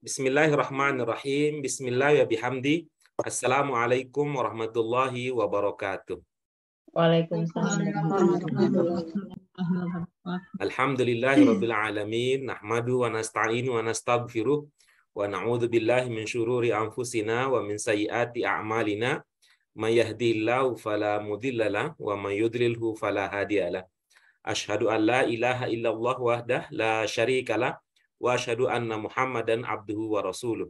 Bismillahirrahmanirrahim. Bismillahirrahmanirrahim. ya bihamdi. Assalamualaikum warahmatullahi wabarakatuh. Waalaikumsalam. Alhamdulillahi rabbil alamin. Nahmadu wa nasta'inu wa nastaghfiruh. Wa na'udhu billahi min syururi anfusina wa min sayiati a'malina. Man yahdihillahu fala mudhillalah wa man yudlilhu fala hadiyalah. Ashhadu an la ilaha illallah wahdah la syarikalah wa asyhadu anna Muhammadan abduhu wa rasuluh.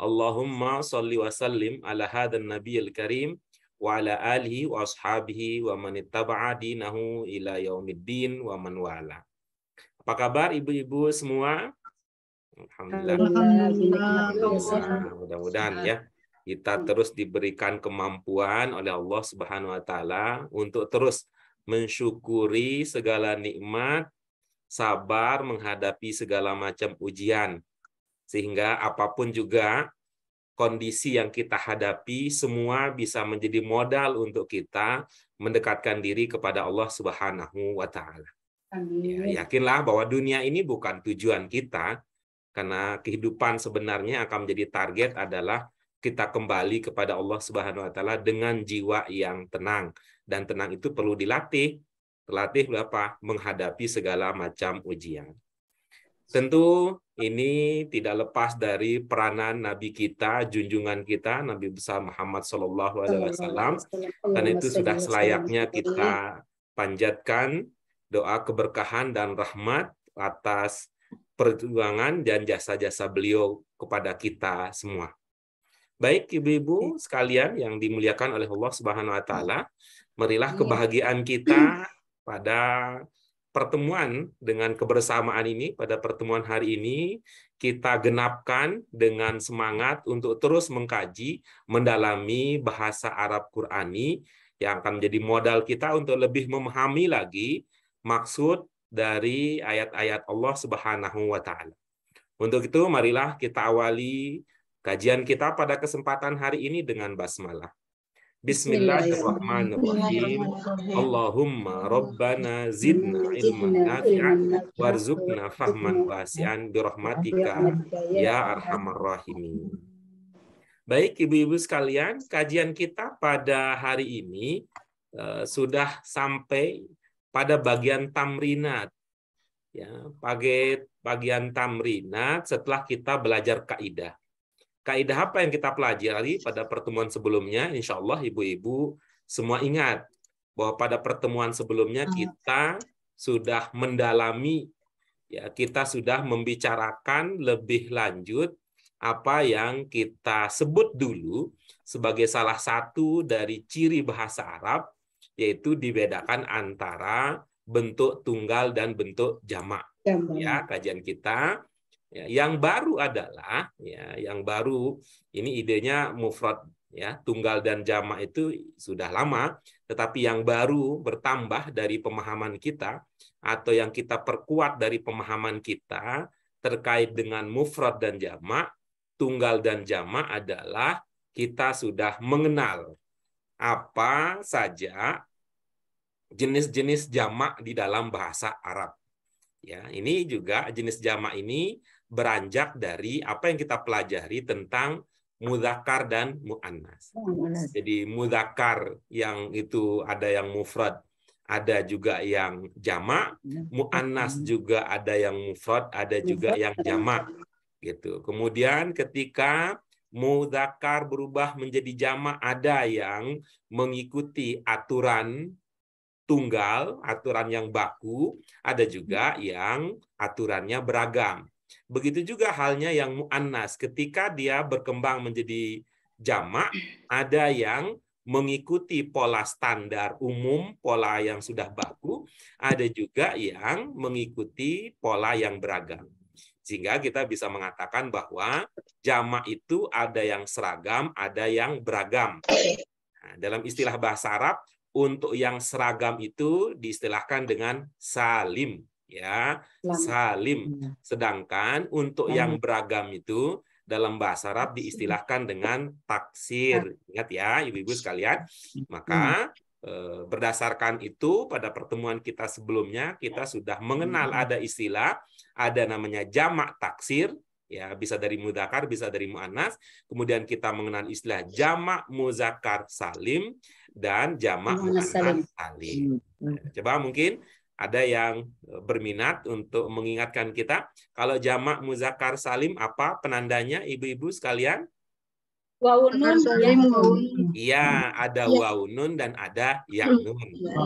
Allahumma salli wa sallim ala hadan nabiyil karim wa ala alihi wa ashabihi wa man ittaba'a dinahu ila yaumiddin wa man wala. Apa kabar ibu-ibu semua? Alhamdulillah. Alhamdulillah. Nah, mudah-mudahan ya kita terus diberikan kemampuan oleh Allah Subhanahu wa taala untuk terus mensyukuri segala nikmat sabar menghadapi segala macam ujian. Sehingga apapun juga kondisi yang kita hadapi semua bisa menjadi modal untuk kita mendekatkan diri kepada Allah Subhanahu wa taala. Ya, yakinlah bahwa dunia ini bukan tujuan kita karena kehidupan sebenarnya akan menjadi target adalah kita kembali kepada Allah Subhanahu wa taala dengan jiwa yang tenang dan tenang itu perlu dilatih terlatih berapa menghadapi segala macam ujian. Tentu ini tidak lepas dari peranan Nabi kita, junjungan kita, Nabi besar Muhammad SAW dan itu sudah selayaknya kita panjatkan doa keberkahan dan rahmat atas perjuangan dan jasa-jasa beliau kepada kita semua. Baik ibu-ibu sekalian yang dimuliakan oleh Allah Subhanahu wa taala, marilah iya. kebahagiaan kita pada pertemuan dengan kebersamaan ini, pada pertemuan hari ini, kita genapkan dengan semangat untuk terus mengkaji, mendalami bahasa Arab Qurani yang akan menjadi modal kita untuk lebih memahami lagi maksud dari ayat-ayat Allah Subhanahu wa taala. Untuk itu marilah kita awali kajian kita pada kesempatan hari ini dengan basmalah. Bismillahirrahmanirrahim. Allahumma rabbana zidna ilman nafi'an warzuqna fahman wasi'an birahmatika ya arhamar rahimin. Baik ibu-ibu sekalian, kajian kita pada hari ini uh, sudah sampai pada bagian tamrinat. Ya, bagian tamrinat setelah kita belajar kaidah kaidah apa yang kita pelajari pada pertemuan sebelumnya, insya Allah ibu-ibu semua ingat bahwa pada pertemuan sebelumnya kita sudah mendalami, ya kita sudah membicarakan lebih lanjut apa yang kita sebut dulu sebagai salah satu dari ciri bahasa Arab, yaitu dibedakan antara bentuk tunggal dan bentuk jamak. Ya, kajian kita Ya, yang baru adalah ya yang baru ini idenya mufrad ya tunggal dan jamak itu sudah lama tetapi yang baru bertambah dari pemahaman kita atau yang kita perkuat dari pemahaman kita terkait dengan mufrad dan jamak tunggal dan jamak adalah kita sudah mengenal apa saja jenis-jenis jamak di dalam bahasa Arab. Ya, ini juga jenis jamak ini beranjak dari apa yang kita pelajari tentang mudakar dan muannas. Jadi mudakar yang itu ada yang mufrad, ada juga yang jama, iya. muannas hmm. juga ada yang mufrad, ada juga yang jama. gitu. Kemudian ketika mudakar berubah menjadi jama, ada yang mengikuti aturan tunggal, aturan yang baku, ada juga hmm. yang aturannya beragam. Begitu juga halnya yang mu'annas. Ketika dia berkembang menjadi jamak, ada yang mengikuti pola standar umum, pola yang sudah baku, ada juga yang mengikuti pola yang beragam. Sehingga kita bisa mengatakan bahwa jamak itu ada yang seragam, ada yang beragam. Nah, dalam istilah bahasa Arab, untuk yang seragam itu diistilahkan dengan salim ya salim. Iya. Sedangkan untuk yang beragam itu dalam bahasa Arab iya. diistilahkan dengan taksir. Iya. Ingat ya, ibu-ibu sekalian. Maka eh, berdasarkan itu pada pertemuan kita sebelumnya kita sudah mengenal ada istilah ada namanya jamak taksir ya bisa dari mudakar bisa dari muannas kemudian kita mengenal istilah jamak muzakar salim dan jamak muannas salim hmm. nah, coba mungkin ada yang e, berminat untuk mengingatkan kita kalau jamak muzakkar salim apa penandanya ibu-ibu sekalian? Waunun Iya, ada ya. waunun dan ada hmm. yaunun. Ya.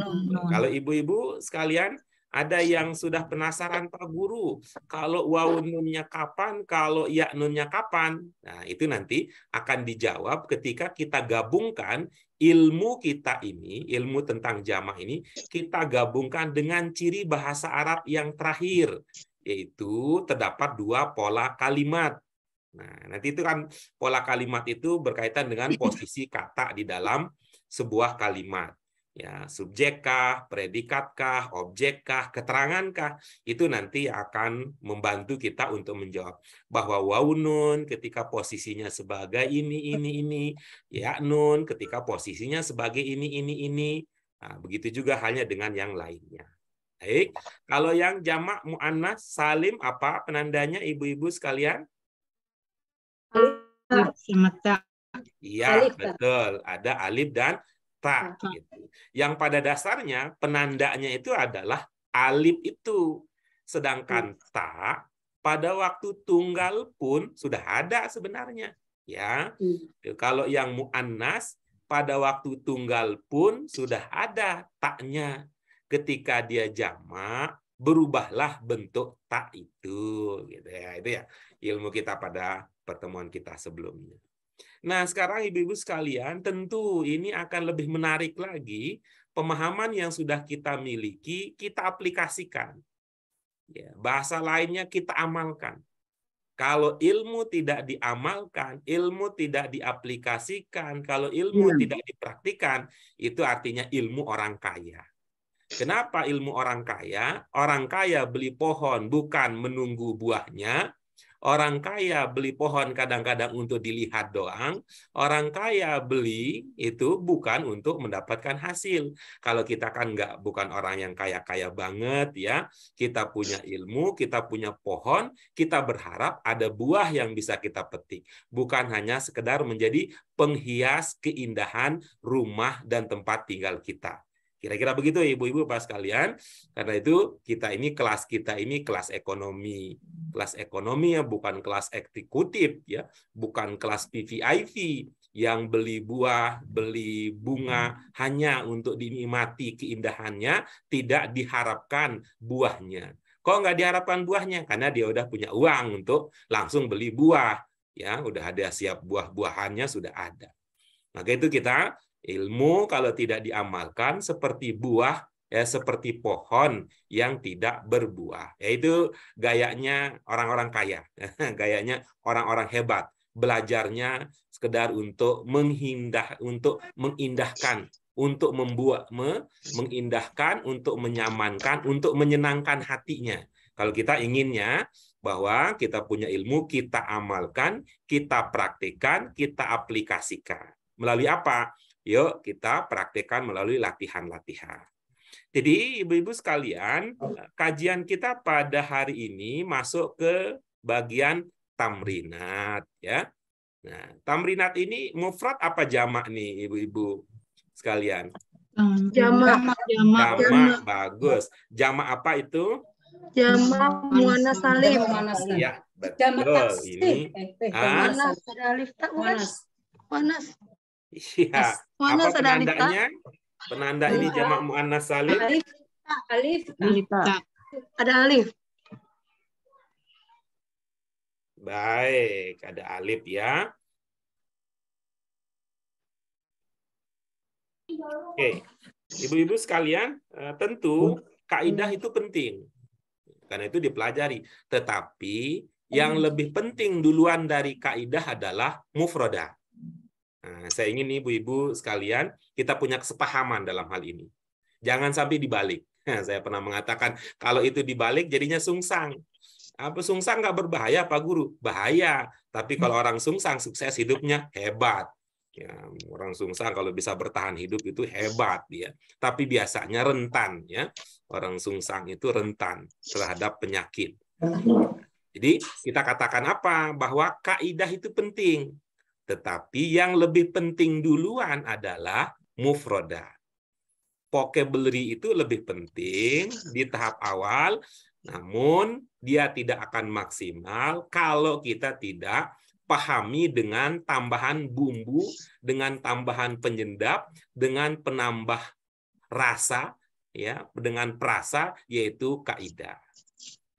Kalau ibu-ibu sekalian ada yang sudah penasaran Pak Guru, kalau wau nunnya kapan, kalau ya nunnya kapan? Nah, itu nanti akan dijawab ketika kita gabungkan ilmu kita ini, ilmu tentang jamah ini, kita gabungkan dengan ciri bahasa Arab yang terakhir, yaitu terdapat dua pola kalimat. Nah, nanti itu kan pola kalimat itu berkaitan dengan posisi kata di dalam sebuah kalimat ya subjekkah, predikatkah, objekkah keterangankah itu nanti akan membantu kita untuk menjawab bahwa wau nun ketika posisinya sebagai ini ini ini ya nun ketika posisinya sebagai ini ini ini nah, begitu juga halnya dengan yang lainnya baik kalau yang jamak muannas salim apa penandanya ibu-ibu sekalian alif Iya betul ada alif dan kata. Gitu. Yang pada dasarnya penandanya itu adalah alif itu. Sedangkan hmm. ta pada waktu tunggal pun sudah ada sebenarnya. ya hmm. Kalau yang mu'annas pada waktu tunggal pun sudah ada taknya. Ketika dia jamak, berubahlah bentuk tak itu gitu ya itu ya ilmu kita pada pertemuan kita sebelumnya Nah, sekarang ibu-ibu sekalian, tentu ini akan lebih menarik lagi pemahaman yang sudah kita miliki, kita aplikasikan. Ya, bahasa lainnya kita amalkan. Kalau ilmu tidak diamalkan, ilmu tidak diaplikasikan, kalau ilmu ya. tidak dipraktikan, itu artinya ilmu orang kaya. Kenapa ilmu orang kaya? Orang kaya beli pohon bukan menunggu buahnya, Orang kaya beli pohon kadang-kadang untuk dilihat doang. Orang kaya beli itu bukan untuk mendapatkan hasil. Kalau kita kan nggak bukan orang yang kaya-kaya banget ya. Kita punya ilmu, kita punya pohon, kita berharap ada buah yang bisa kita petik. Bukan hanya sekedar menjadi penghias keindahan rumah dan tempat tinggal kita. Kira-kira begitu ibu-ibu pas sekalian Karena itu kita ini kelas kita ini kelas ekonomi. Kelas ekonomi ya bukan kelas eksekutif ya, bukan kelas PVIP yang beli buah, beli bunga hanya untuk dinikmati keindahannya, tidak diharapkan buahnya. Kok nggak diharapkan buahnya? Karena dia udah punya uang untuk langsung beli buah. Ya, udah ada siap buah-buahannya sudah ada. Maka itu kita Ilmu kalau tidak diamalkan seperti buah ya seperti pohon yang tidak berbuah. Yaitu gayanya orang-orang kaya, gayanya orang-orang hebat. Belajarnya sekedar untuk menghindah untuk mengindahkan, untuk membuat me, mengindahkan, untuk menyamankan, untuk menyenangkan hatinya. Kalau kita inginnya bahwa kita punya ilmu, kita amalkan, kita praktikkan, kita aplikasikan. Melalui apa? yuk kita praktekkan melalui latihan-latihan. Jadi ibu-ibu sekalian, kajian kita pada hari ini masuk ke bagian tamrinat ya. Nah, tamrinat ini mufrad apa jamak nih ibu-ibu sekalian? Jamak. Jamak. bagus. Jamak apa itu? Jamak muannas salim. Ya, betul. Jamak ini. Muannas. Eh, eh, ah? Muannas. Iya. Apa penandanya? Penanda ini iya. jamak muannas salim. Alif. Alif. Nah, ada alif. Baik, ada alif ya. Oke, ibu-ibu sekalian, eh, tentu kaidah itu penting. Karena itu dipelajari. Tetapi yang hmm. lebih penting duluan dari kaidah adalah mufrodah. Nah, saya ingin nih ibu-ibu sekalian kita punya kesepahaman dalam hal ini. Jangan sampai dibalik. Nah, saya pernah mengatakan kalau itu dibalik jadinya sungsang. Apa sungsang nggak berbahaya Pak Guru? Bahaya. Tapi hmm. kalau orang sungsang sukses hidupnya hebat. Ya, orang sungsang kalau bisa bertahan hidup itu hebat ya. Tapi biasanya rentan ya. Orang sungsang itu rentan terhadap penyakit. Hmm. Jadi kita katakan apa? Bahwa kaidah itu penting tetapi yang lebih penting duluan adalah mufroda. Vocabulary itu lebih penting di tahap awal, namun dia tidak akan maksimal kalau kita tidak pahami dengan tambahan bumbu, dengan tambahan penyendap, dengan penambah rasa, ya, dengan perasa yaitu kaidah.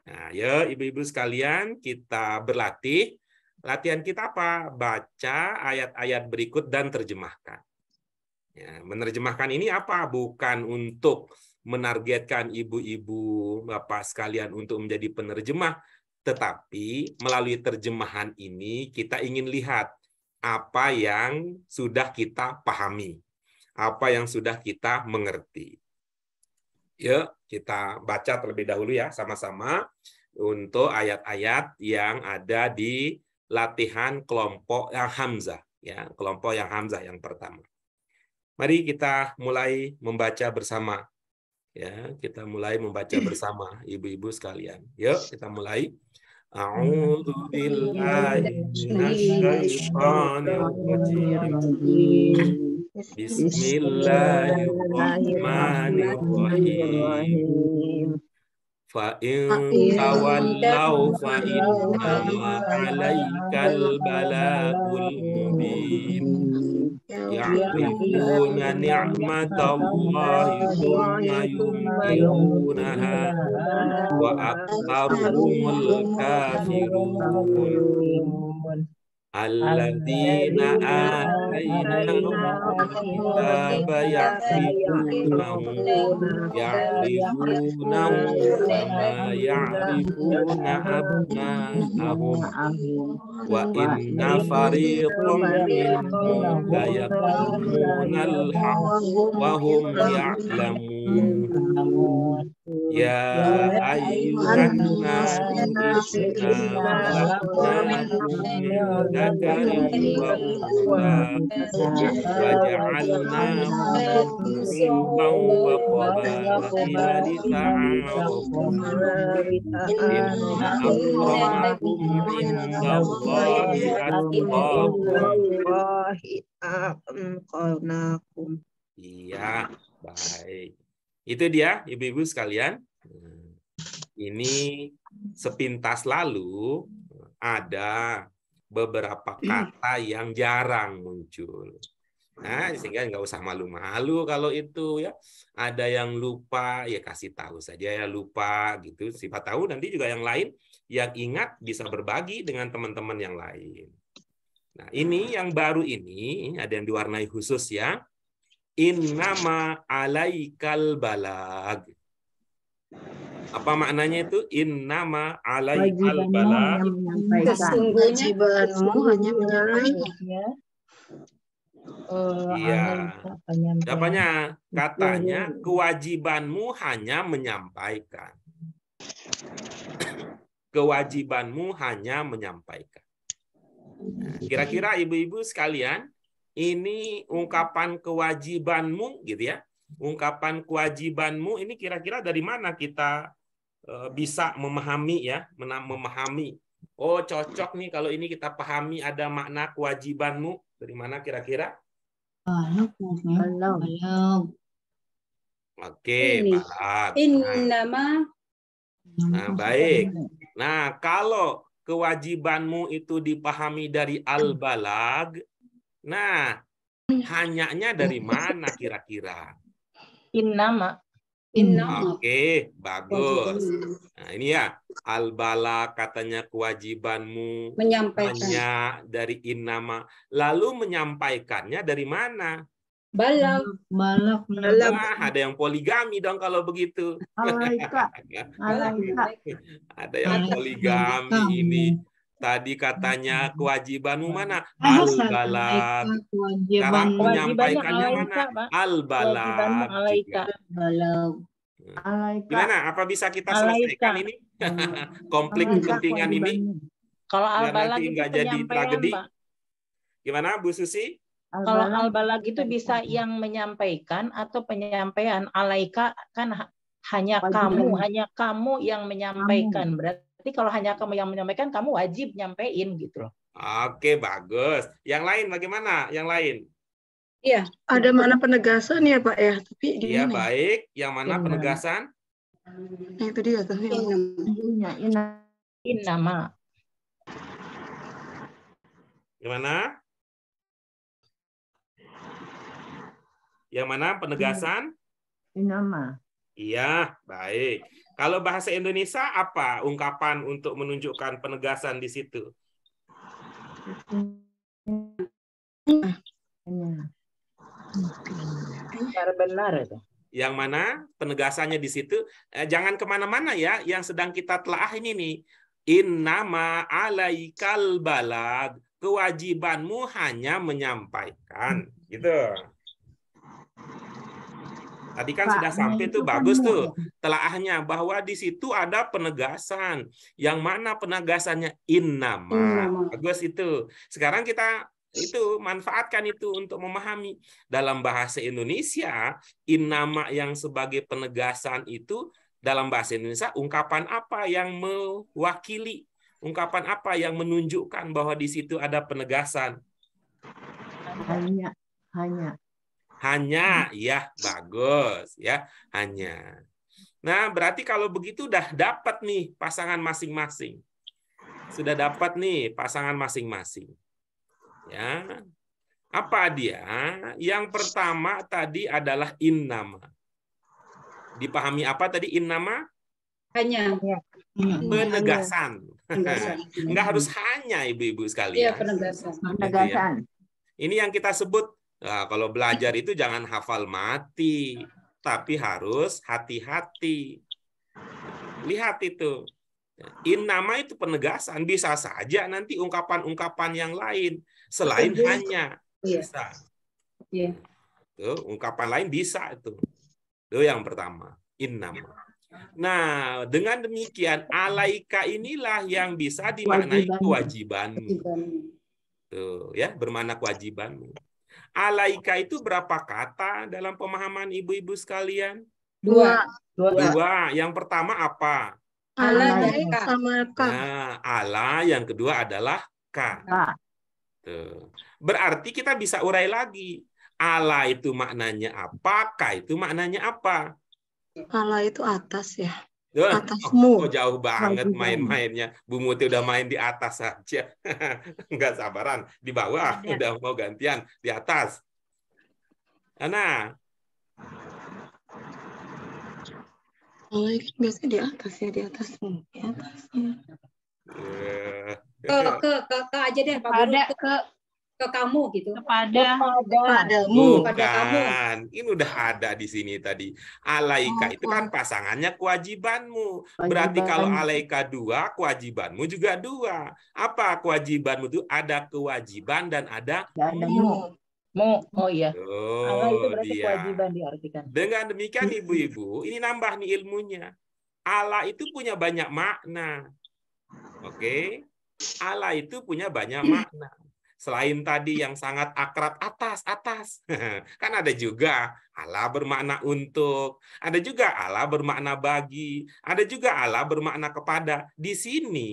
Nah, ya ibu-ibu sekalian kita berlatih Latihan kita apa? Baca ayat-ayat berikut dan terjemahkan. Ya, menerjemahkan ini apa? Bukan untuk menargetkan ibu-ibu bapak sekalian untuk menjadi penerjemah, tetapi melalui terjemahan ini kita ingin lihat apa yang sudah kita pahami, apa yang sudah kita mengerti. Yuk, kita baca terlebih dahulu ya sama-sama untuk ayat-ayat yang ada di latihan kelompok yang Hamzah, ya, kelompok yang Hamzah yang pertama. Mari kita mulai membaca bersama. Ya, kita mulai membaca bersama ibu-ibu sekalian. Yuk, kita mulai. Bismillahirrahmanirrahim. فإن تولوا فإنما عليك البلاء المبين يعرفون نعمة الله ثم ينكرونها وأكثرهم الكافرون الذين آتيناهم الكتاب يعرفونه يعرفونه كما يعرفون أبناءهم وإن فريقا منهم ليكتمون الحق وهم يعلمون Ya Iya, baik. Itu dia, ibu-ibu sekalian. Ini sepintas lalu ada beberapa hmm. kata yang jarang muncul. Nah, sehingga nggak usah malu-malu kalau itu ya. Ada yang lupa, ya kasih tahu saja ya lupa gitu. Siapa tahu nanti juga yang lain yang ingat bisa berbagi dengan teman-teman yang lain. Nah, ini yang baru ini ada yang diwarnai khusus ya innama alaikal balag. Apa maknanya itu? Innama alaikal balag. Kewajibanmu hanya menyampaikan. Iya. Eh, Apanya? Katanya kewajibanmu hanya menyampaikan. Kewajibanmu hanya menyampaikan. Nah, kira-kira ibu-ibu sekalian, ini ungkapan kewajibanmu gitu ya. Ungkapan kewajibanmu ini kira-kira dari mana kita eh, bisa memahami ya, memahami. Oh, cocok nih kalau ini kita pahami ada makna kewajibanmu dari mana kira-kira? Belum. Oke, Pak. Innama. Nah, nah baik. Nah, kalau kewajibanmu itu dipahami dari al-balag, Nah, hanyanya dari mana kira-kira? Innama. Innama. Oke, bagus. Nah, ini ya albala katanya kewajibanmu menyampaikan hanya dari innama. Lalu menyampaikannya dari mana? Balak. Balak. Balak. Nah, ada yang poligami dong kalau begitu. Alaika. Ya. Alaika. ada yang poligami ini Tadi katanya iya. kewajibanmu iya. mana? Al-balak. Sekarang menyampaikannya mana? Al-balak. Gitu. Gimana? Apa bisa kita selesaikan ini? Konflik kepentingan ini? Kalau al-balak nggak jadi tragedi. Gimana Bu Susi? Kalau al-balak itu bisa yang menyampaikan atau penyampaian alaika kan hanya kamu, hanya kamu yang menyampaikan. Berarti jadi kalau hanya kamu yang menyampaikan, kamu wajib nyampein gitu loh. Oke, bagus. Yang lain bagaimana? Yang lain? Iya, ada mana penegasan ya Pak ya? Tapi Iya, ya? baik. Yang mana Inna. penegasan? Nah, itu dia tuh. Inna, inna, inna ma. Gimana? Yang mana penegasan? Inama. Iya, baik. Kalau bahasa Indonesia apa ungkapan untuk menunjukkan penegasan di situ? Benar itu. Yang mana penegasannya di situ? Eh, jangan kemana-mana ya. Yang sedang kita telah ini nih. Innama alaikal balad. Kewajibanmu hanya menyampaikan. Gitu. Tadi kan Pak, sudah nah, sampai tuh kan bagus kan tuh telaahnya bahwa di situ ada penegasan. Yang mana penegasannya innama. innama. Bagus itu. Sekarang kita itu manfaatkan itu untuk memahami dalam bahasa Indonesia in nama yang sebagai penegasan itu dalam bahasa Indonesia ungkapan apa yang mewakili ungkapan apa yang menunjukkan bahwa di situ ada penegasan hanya hanya hanya, ya bagus, ya hanya. Nah, berarti kalau begitu udah dapat nih pasangan masing-masing. Sudah dapat nih pasangan masing-masing. Ya. Apa dia? Yang pertama tadi adalah innama. Dipahami apa tadi innama? Hanya. Ya. Hmm. Penegasan. Penegasan. harus hanya ibu-ibu sekalian. Iya, penegasan. Gitu ya. Penegasan. Ini yang kita sebut Nah, kalau belajar itu jangan hafal mati, tapi harus hati-hati. Lihat itu. In nama itu penegasan bisa saja nanti ungkapan-ungkapan yang lain selain Betul. hanya iya. bisa. Iya. Tuh, ungkapan lain bisa itu. Itu yang pertama, in nama. Nah, dengan demikian alaika inilah yang bisa dimaknai kewajibanmu. Tuh, ya, bermana kewajibanmu alaika itu berapa kata dalam pemahaman ibu-ibu sekalian? Dua. Dua. Dua. Yang pertama apa? Alaika Sama ka. Nah, ala yang kedua adalah ka. ka. Tuh. Berarti kita bisa urai lagi. Ala itu maknanya apa? Ka itu maknanya apa? Ala itu atas ya atasmu. Oh, jauh banget main-mainnya. Bu Muti udah main di atas saja. Enggak sabaran. Di bawah ya. udah mau gantian. Di atas. Ana. Kalau ini biasa di atas ya, di atasmu. Di atasnya. Iya. Ke, ke, ke, ke aja deh. Pak Ada, ke, ke kamu gitu kepada kepadamu bukan ini udah ada di sini tadi alaika oh, itu kan pasangannya kewajibanmu kewajiban. berarti kalau alaika dua kewajibanmu juga dua apa kewajibanmu itu ada kewajiban dan ada mu mu oh iya oh, itu berarti dia. kewajiban diartikan dengan demikian ibu-ibu ini nambah nih ilmunya Allah itu punya banyak makna oke okay? Allah itu punya banyak makna Selain tadi yang sangat akrab atas atas, kan ada juga ala bermakna untuk, ada juga ala bermakna bagi, ada juga ala bermakna kepada. Di sini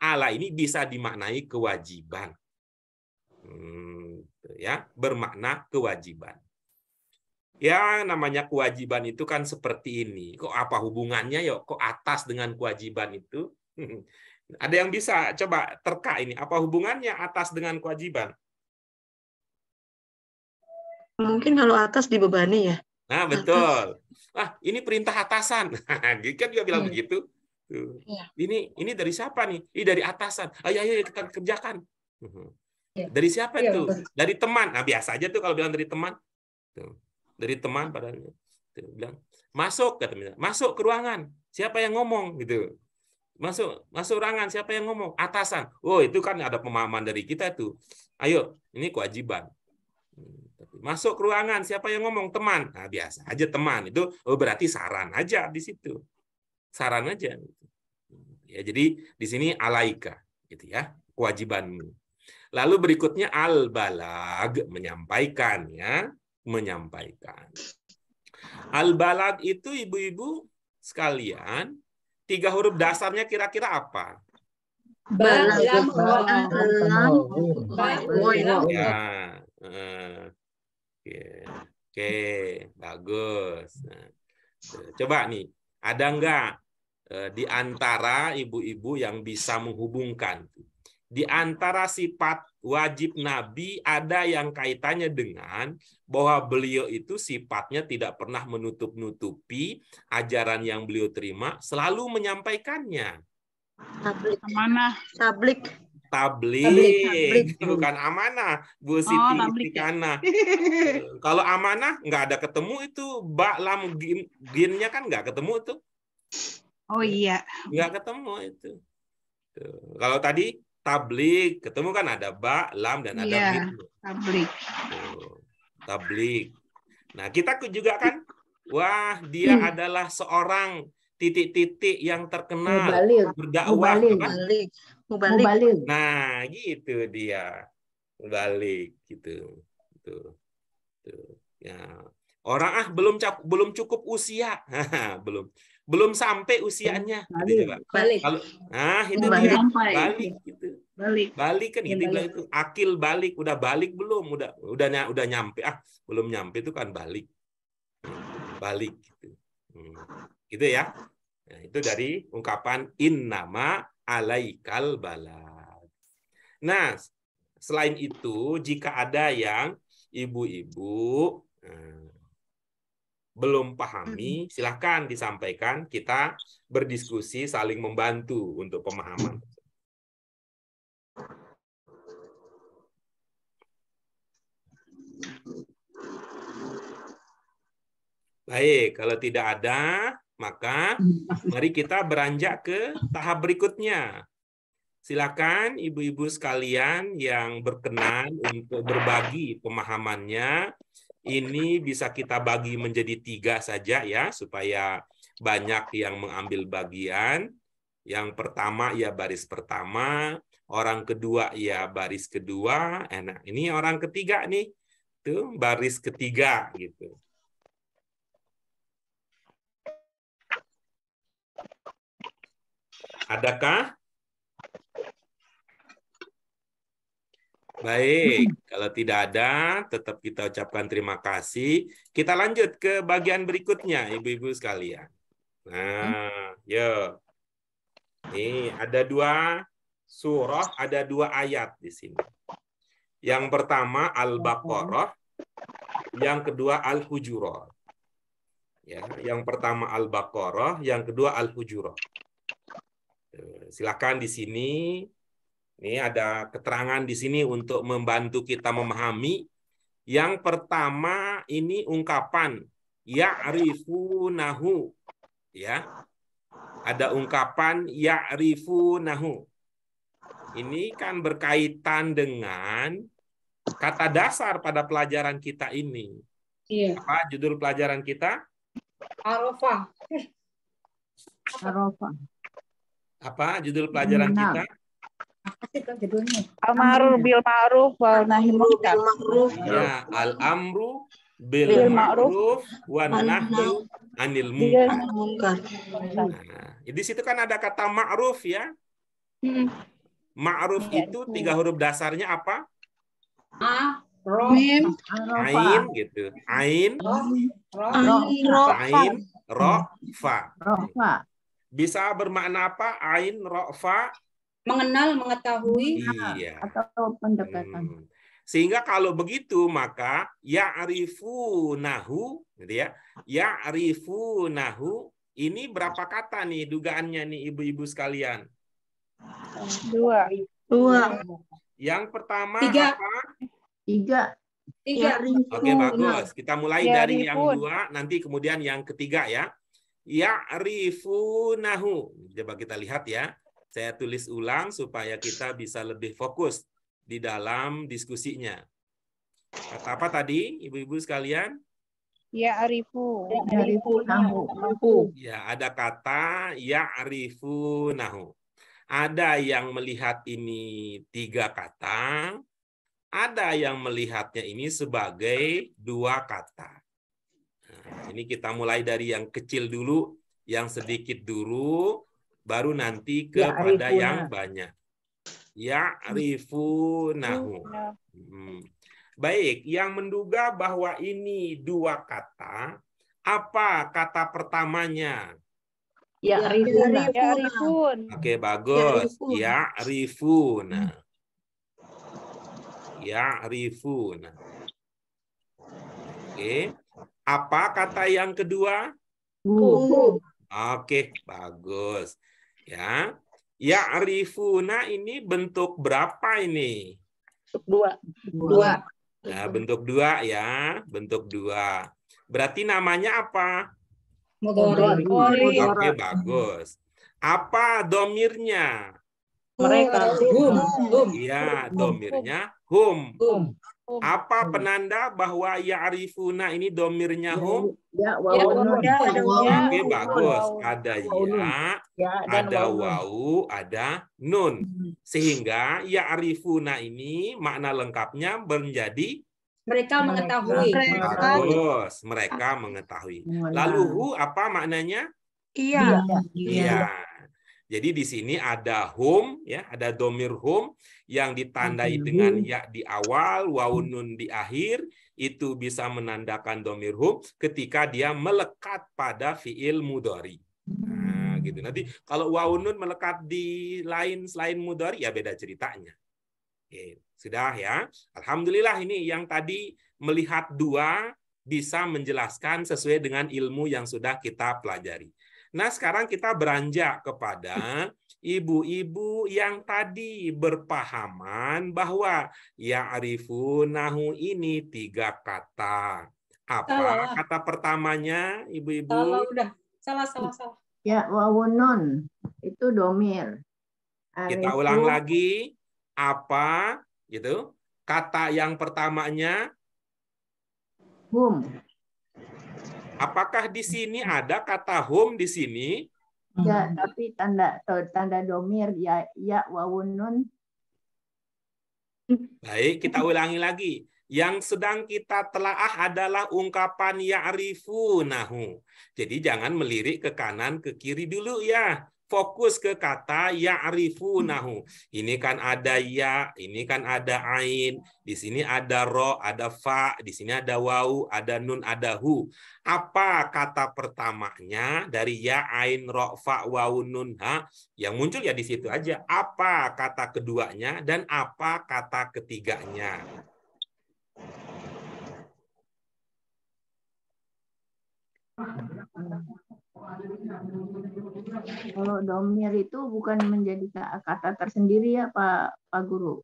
ala ini bisa dimaknai kewajiban, hmm, ya bermakna kewajiban. Ya namanya kewajiban itu kan seperti ini. Kok apa hubungannya yuk ya? Kok atas dengan kewajiban itu? Ada yang bisa coba terka ini? Apa hubungannya atas dengan kewajiban? Mungkin kalau atas dibebani ya. Nah betul. Nah, ini perintah atasan. Gika juga bilang hmm. begitu. Ya. Ini ini dari siapa nih? Ini dari atasan. Ayo ayo kita kerjakan. Ya. Dari siapa ya, itu? Betul. Dari teman. Nah biasa aja tuh kalau bilang dari teman. Dari teman padahal. bilang masuk kata masuk ke ruangan. Siapa yang ngomong gitu? masuk masuk rangan siapa yang ngomong atasan oh itu kan ada pemahaman dari kita tuh ayo ini kewajiban masuk ruangan siapa yang ngomong teman nah, biasa aja teman itu oh, berarti saran aja di situ saran aja ya jadi di sini alaika gitu ya kewajiban lalu berikutnya al balag menyampaikan ya menyampaikan al balag itu ibu-ibu sekalian Tiga huruf dasarnya kira-kira apa? Ya. Eh, oke, oke, bagus. Nah, eh, coba nih, ada nggak eh, di antara ibu-ibu yang bisa menghubungkan? Di antara sifat wajib Nabi ada yang kaitannya dengan bahwa beliau itu sifatnya tidak pernah menutup-nutupi ajaran yang beliau terima, selalu menyampaikannya. Tablik. Amanah. Tablik. Tablik. tablik, tablik. bukan amanah, Bu oh, Siti oh, ya. Istikana. Kalau amanah nggak ada ketemu itu bak lam gin, ginnya kan nggak ketemu itu. Oh iya. Nggak ketemu itu. Tuh. Kalau tadi tablik ketemu kan ada ba lam dan ada yeah, tablik tablik nah kita juga kan wah dia hmm. adalah seorang titik-titik yang terkenal mubalik, berdakwah mubalik, kan? mubalik, mubalik. nah gitu dia balik gitu gitu, tuh ya orang ah belum cap, belum cukup usia belum belum sampai iya, usianya balik gitu, Pak. balik kalau nah itu balik. dia balik gitu balik balik kan ya, itu iya, balik. itu akil balik udah balik belum udah udah udah nyampe ah belum nyampe itu kan balik balik gitu hmm. gitu ya nah, itu dari ungkapan in nama alaikal balad nah selain itu jika ada yang ibu-ibu nah, belum pahami, hmm. silahkan disampaikan. Kita berdiskusi, saling membantu untuk pemahaman. Baik, kalau tidak ada, maka hmm. mari kita beranjak ke tahap berikutnya. Silakan ibu-ibu sekalian yang berkenan untuk berbagi pemahamannya ini bisa kita bagi menjadi tiga saja ya, supaya banyak yang mengambil bagian. Yang pertama ya baris pertama, orang kedua ya baris kedua, enak. Eh, ini orang ketiga nih, tuh baris ketiga gitu. Adakah Baik, hmm. kalau tidak ada, tetap kita ucapkan terima kasih. Kita lanjut ke bagian berikutnya, ibu-ibu sekalian. Hmm. Nah, yo, Ini ada dua surah, ada dua ayat di sini. Yang pertama Al-Baqarah, yang kedua Al-Hujurat. Ya, yang pertama Al-Baqarah, yang kedua Al-Hujurat. Eh, silakan di sini ini ada keterangan di sini untuk membantu kita memahami. Yang pertama ini ungkapan ya'rifunahu. Ya. Ada ungkapan Nahu. Ini kan berkaitan dengan kata dasar pada pelajaran kita ini. Iya. Apa judul pelajaran kita? Arafah. Arafah. Apa judul pelajaran Menang. kita? Asik bil ma'ruf wal nahi munkar. Ya, al amru bil, ma'ruf wa nahi anil munkar. Nah, di situ kan ada kata ma'ruf ya. Hmm. Ma'ruf iya, itu iya. tiga huruf dasarnya apa? A, mim, ain gitu. Ain, ro, ain, ro, fa. Bisa bermakna apa? Ain, ro, fa, mengenal, mengetahui iya. atau pendekatan. Hmm. Sehingga kalau begitu maka Nahu, gitu ya. Nahu ini berapa kata nih dugaannya nih ibu-ibu sekalian? Dua. Dua. Yang pertama Tiga. apa? Tiga. Tiga. Oke, bagus. Kita mulai ya, dari yang dua, nanti kemudian yang ketiga ya. Nahu Coba kita lihat ya. Saya tulis ulang supaya kita bisa lebih fokus di dalam diskusinya. Kata apa tadi, ibu-ibu sekalian? Ya arifu. Ya arifu nahu. Ya, ada kata ya arifu nahu. Ada yang melihat ini tiga kata, ada yang melihatnya ini sebagai dua kata. Nah, ini kita mulai dari yang kecil dulu, yang sedikit dulu, baru nanti ya, kepada ya, yang banyak. Ya, nahu. Iya. Hmm. Baik, yang menduga bahwa ini dua kata, apa kata pertamanya? ya Ya, ya Oke, bagus. ya ya rifu Oke. Apa kata yang kedua? Hum. Oke, bagus. Ya. ya Arifuna ini bentuk berapa ini? Bentuk dua. Dua. Nah, bentuk dua ya, bentuk dua. Berarti namanya apa? Mudhari. Oke, okay, bagus. Apa domirnya? Mereka. Hum. Iya, domirnya hum. hum. Apa penanda bahwa ya'rifuna ini domirnya hum? Ya, ya, ya, ya, Oke, bagus. Ada ya, ya, ada wawu, ada nun. Hmm. Sehingga ya arifuna ini makna lengkapnya menjadi mereka mengetahui. Bagus, mereka iya. mengetahui. Lalu hu apa maknanya? Iya. Iya. iya. iya. Jadi di sini ada hum ya, ada domir hum yang ditandai dengan ya di awal, nun di akhir, itu bisa menandakan domir hum ketika dia melekat pada fiil mudori gitu. Nanti kalau waunun melekat di lain selain mudhari ya beda ceritanya. Oke, sudah ya. Alhamdulillah ini yang tadi melihat dua bisa menjelaskan sesuai dengan ilmu yang sudah kita pelajari. Nah, sekarang kita beranjak kepada ibu-ibu yang tadi berpahaman bahwa ya arifu nahu ini tiga kata. Apa salah. kata pertamanya, ibu-ibu? Salah, Salah, salah, salah. Ya wawunun itu domir. Ya, Arifu. Kita ulang lagi apa gitu. Kata yang pertamanya hum. Apakah di sini ada kata hum di sini? Ya, tapi tanda eh, tanda domir ya ya wawunun. Baik, kita ulangi lagi. Yang sedang kita telaah adalah ungkapan ya'rifunahu. Jadi jangan melirik ke kanan ke kiri dulu ya. Fokus ke kata ya'rifunahu. Ini kan ada ya, ini kan ada ain, di sini ada ro, ada fa, di sini ada wau, ada nun, ada hu. Apa kata pertamanya dari ya, ain, ro, fa, wau, nun, ha? Yang muncul ya di situ aja. Apa kata keduanya dan apa kata ketiganya? Kalau domir itu bukan menjadi kata tersendiri ya Pak Pak Guru.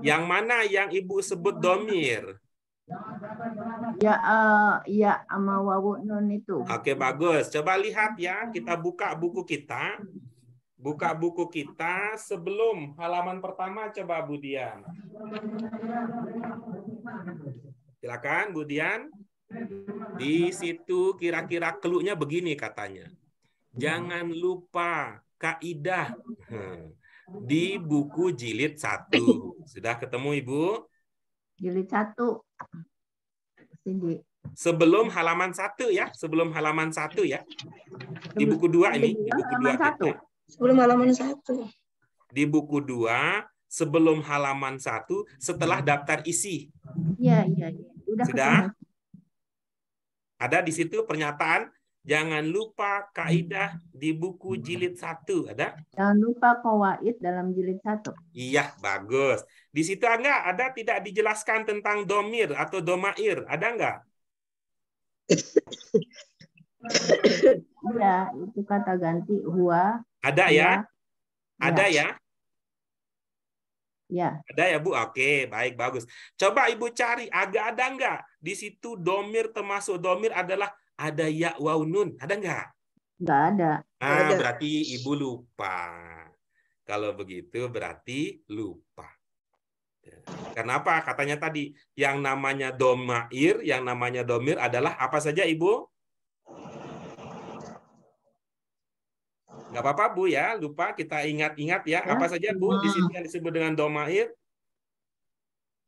Yang mana yang Ibu sebut domir? Ya uh, ya sama wawu nun itu. Oke bagus. Coba lihat ya, kita buka buku kita. Buka buku kita sebelum halaman pertama coba Budian. Silakan Budian. Di situ kira-kira keluhnya begini katanya. Jangan lupa kaidah hmm. di buku jilid satu. Sudah ketemu Ibu? Jilid satu. Sini. Sebelum halaman satu ya, sebelum halaman satu ya. Di buku dua ini, di buku dua satu. Sebelum halaman satu. Di buku dua, sebelum halaman satu, setelah daftar isi. Iya, iya, iya. Sudah? Ada di situ pernyataan jangan lupa kaidah di buku jilid satu ada? Jangan lupa kawaid dalam jilid satu. Iya bagus. Di situ enggak ada tidak dijelaskan tentang domir atau domair ada enggak? Iya itu kata ganti hua. Ada ya? Iya. Ada ya? Ya. Ada ya Bu. Oke baik bagus. Coba Ibu cari agak ada enggak di situ domir termasuk domir adalah ada ya wau nun ada nggak nggak ada nah berarti ibu lupa kalau begitu berarti lupa kenapa katanya tadi yang namanya domair yang namanya domir adalah apa saja ibu nggak apa-apa bu ya lupa kita ingat-ingat ya apa ya. saja bu di sini yang disebut dengan domair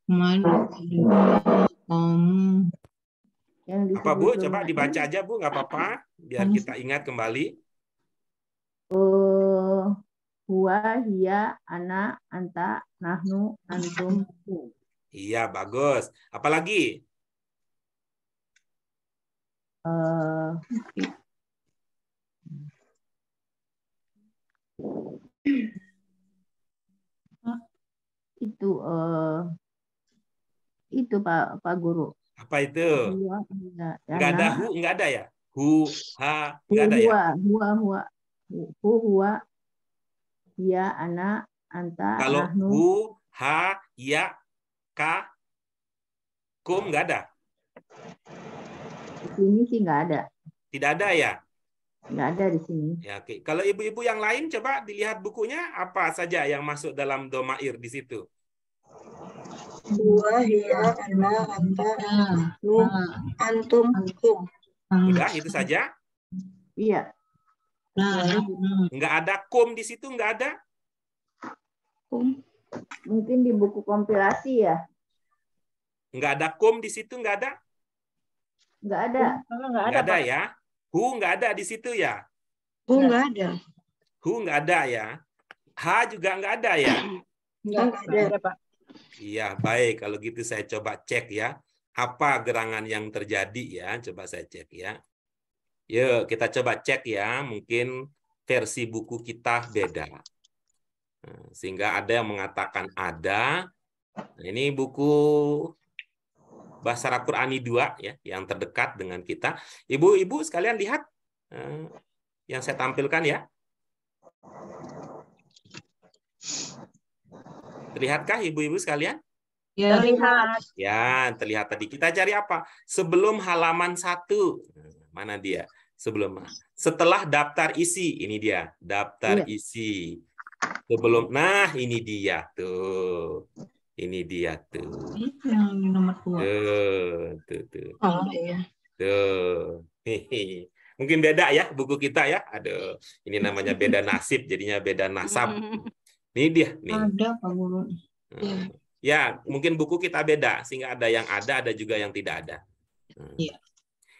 apa Bu? Coba dibaca aja Bu, nggak apa-apa. Biar kita ingat kembali. Uh, eh, huwa, hiya, ana, anta, nahnu, antum, Iya, bagus. Apalagi? Uh, itu uh, itu Pak Pak Guru. Apa itu? Ya, nggak ada nah. hu, nggak ada ya? Hu, ha, nggak ada ya ya? Hua, hua, hu, hua, ya, anak, anta, Kalau nahnu. hu, ha, ya, ka, kum nggak ada? Di sini sih nggak ada. Tidak ada ya? nggak ada di sini. Ya, oke. Okay. Kalau ibu-ibu yang lain coba dilihat bukunya apa saja yang masuk dalam domair di situ huwa hiya ana anta ah, nu ah. antum hum. Ah. Udah itu saja? Iya. Nah, hmm. nggak ada kum di situ nggak ada? Kum. Mungkin di buku kompilasi ya. Nggak ada kum di situ nggak ada? Nggak ada. Nggak ada, ada ya. Hu nggak ada di situ ya. Hu nggak ada. Hu nggak ada ya. Ha juga nggak ada ya. Nggak ada. ada Pak. Iya, baik. Kalau gitu saya coba cek ya. Apa gerangan yang terjadi ya? Coba saya cek ya. Yuk, kita coba cek ya. Mungkin versi buku kita beda. Nah, sehingga ada yang mengatakan ada. Nah, ini buku Bahasa Qurani 2 ya, yang terdekat dengan kita. Ibu-ibu sekalian lihat eh, yang saya tampilkan ya. Terlihatkah ibu-ibu sekalian? Ya. Terlihat. Ya, terlihat tadi. Kita cari apa? Sebelum halaman satu. Mana dia? Sebelum. Setelah daftar isi. Ini dia. Daftar ya. isi. Sebelum. Nah, ini dia. Tuh. Ini dia tuh. Yang nomor dua. Tuh, tuh, tuh. Oh, iya. Tuh. Mungkin beda ya buku kita ya. Aduh, ini namanya beda nasib, jadinya beda nasab. Ini dia. Nih. Ada Pak Guru. Hmm. Ya. ya, mungkin buku kita beda sehingga ada yang ada, ada juga yang tidak ada. Hmm. Iya.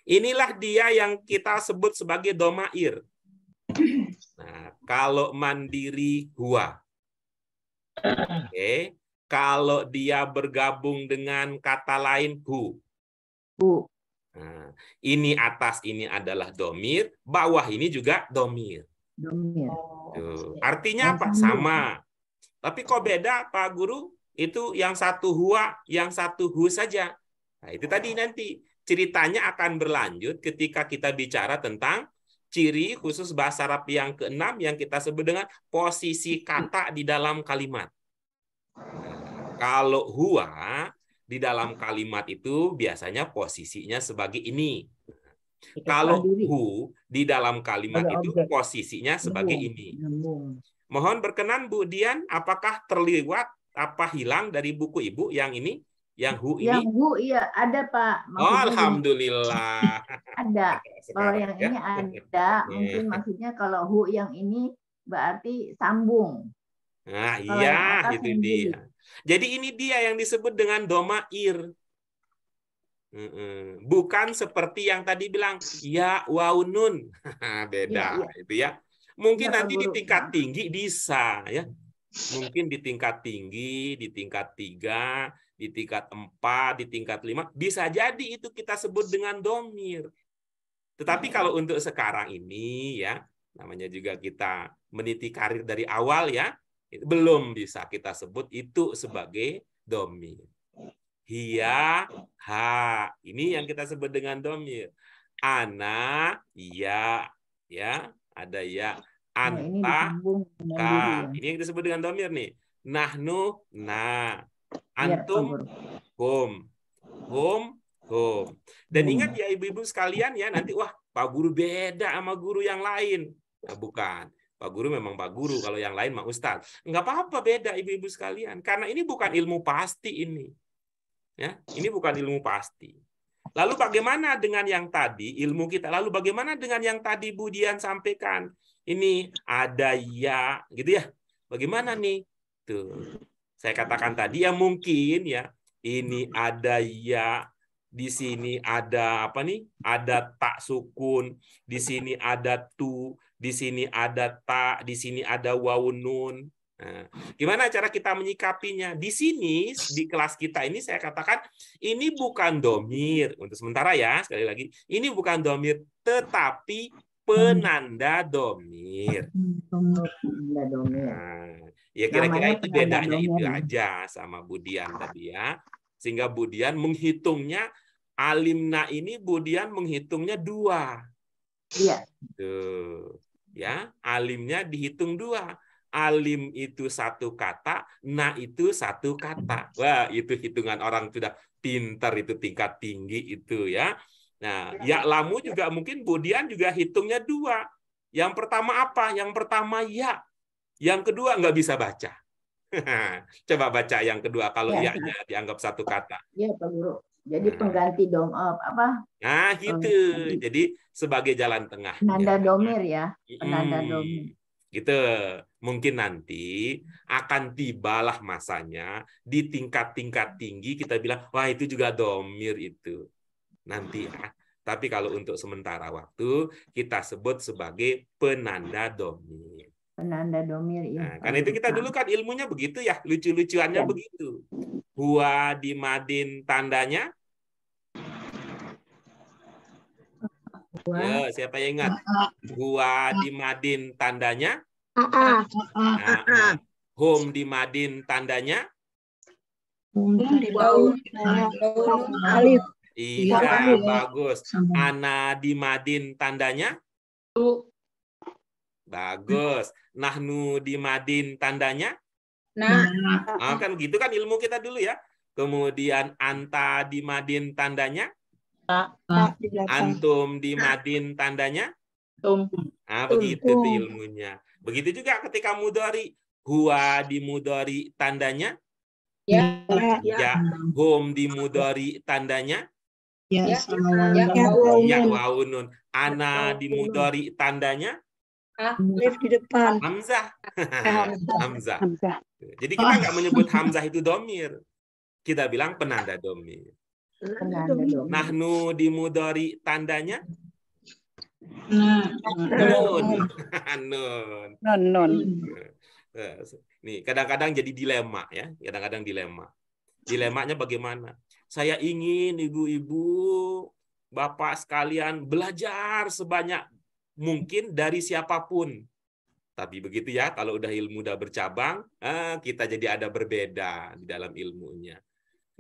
Inilah dia yang kita sebut sebagai domair. Nah, kalau mandiri gua, Oke. Okay. Kalau dia bergabung dengan kata lain bu. Bu. Nah, ini atas ini adalah domir, bawah ini juga domir. Oh, Tuh. Artinya apa? Sama. Tapi kok beda Pak Guru? Itu yang satu hua, yang satu hu saja. Nah, itu tadi oh. nanti ceritanya akan berlanjut ketika kita bicara tentang ciri khusus bahasa Arab yang keenam yang kita sebut dengan posisi kata di dalam kalimat. kalau hua di dalam kalimat itu biasanya posisinya sebagai ini. Kalau who di dalam kalimat itu posisinya sebagai ini. Mohon berkenan Bu Dian, apakah terliwat apa hilang dari buku Ibu yang ini? Yang Hu ini? Yang Hu iya ada Pak. Maksudnya oh, alhamdulillah. ada. Kalau yang ini ya. ada, mungkin maksudnya kalau Hu yang ini berarti sambung. Nah, iya itu dia. Jadi ini dia yang disebut dengan doma ir. Bukan seperti yang tadi bilang ya waunun beda ya, ya. itu ya. Mungkin ya, nanti di tingkat tinggi bisa ya. Mungkin di tingkat tinggi, di tingkat tiga, di tingkat empat, di tingkat lima bisa jadi itu kita sebut dengan domir. Tetapi iya. kalau untuk sekarang ini ya namanya juga kita meniti karir dari awal ya belum bisa kita sebut itu sebagai domir. Hiya, ha. Ini yang kita sebut dengan domir. Ana, ya. Ya, ada iya. nah, ya. Anta, ka. Ini yang kita sebut dengan domir nih. Nahnu, na. Iya, Antum, hum. Hum, hum. Dan ingat ya ibu-ibu sekalian ya, nanti wah Pak Guru beda sama guru yang lain. Nah, bukan. Pak Guru memang Pak Guru, kalau yang lain mah Ustadz. Nggak apa-apa beda ibu-ibu sekalian. Karena ini bukan ilmu pasti ini. Ya, ini bukan ilmu pasti. Lalu bagaimana dengan yang tadi ilmu kita? Lalu bagaimana dengan yang tadi Budian sampaikan? Ini ada ya, gitu ya. Bagaimana nih? Tuh. Saya katakan tadi ya mungkin ya ini ada ya di sini ada apa nih? Ada tak sukun, di sini ada tu, di sini ada tak, di sini ada wawun Nah, gimana cara kita menyikapinya? Di sini, di kelas kita ini saya katakan, ini bukan domir, untuk sementara ya, sekali lagi, ini bukan domir, tetapi penanda domir. Nah, ya kira-kira itu bedanya itu aja sama Budian tadi ya. Sehingga Budian menghitungnya, alimna ini Budian menghitungnya dua. Iya. Ya, alimnya dihitung dua alim itu satu kata, na itu satu kata. Wah, itu hitungan orang sudah pintar itu tingkat tinggi itu ya. Nah, ya lamu juga mungkin Budian juga hitungnya dua. Yang pertama apa? Yang pertama ya. Yang kedua nggak bisa baca. Coba baca yang kedua kalau ya, ya dianggap satu kata. Iya, Pak Guru. Jadi nah. pengganti dom eh, apa? Nah, itu, Jadi sebagai jalan tengah. Nanda ya. domir ya, penanda hmm. domir gitu mungkin nanti akan tibalah masanya di tingkat-tingkat tinggi kita bilang wah itu juga domir itu nanti ya. tapi kalau untuk sementara waktu kita sebut sebagai penanda domir penanda domir ya nah, karena itu kita dulu kan ilmunya begitu ya lucu-lucuannya ya. begitu huwa di madin tandanya Yo, ya, siapa yang ingat? Ah, ah. Gua di Madin tandanya? Ah, nah, Home di Madin tandanya? Alif. Iya, iya bagus. Ana di Madin tandanya? Bagus. Nahnu di Madin tandanya? Nah. nah, kan gitu kan ilmu kita dulu ya. Kemudian anta di Madin tandanya? Antum di Madin tandanya? Tum. Ah, begitu Tum. ilmunya. Begitu juga ketika mudori. huwa di mudori tandanya? Ya. ya. Ya. Hum di mudori tandanya? Ya. Ya. ya. Ya, ya. Waunun. Ana di mudori tandanya? Alif ah. di depan. Hamzah. Hamzah. Hamzah. Jadi kita nggak ah. menyebut Hamzah itu domir. Kita bilang penanda domir. Nah nu dimudori tandanya? Nah, nah. Nun. Nun. Nun. Nun. Nah, nih, kadang-kadang jadi dilema ya, kadang-kadang dilema. Dilemanya bagaimana? Saya ingin ibu-ibu, bapak sekalian belajar sebanyak mungkin dari siapapun. Tapi begitu ya, kalau udah ilmu udah bercabang, eh, kita jadi ada berbeda di dalam ilmunya.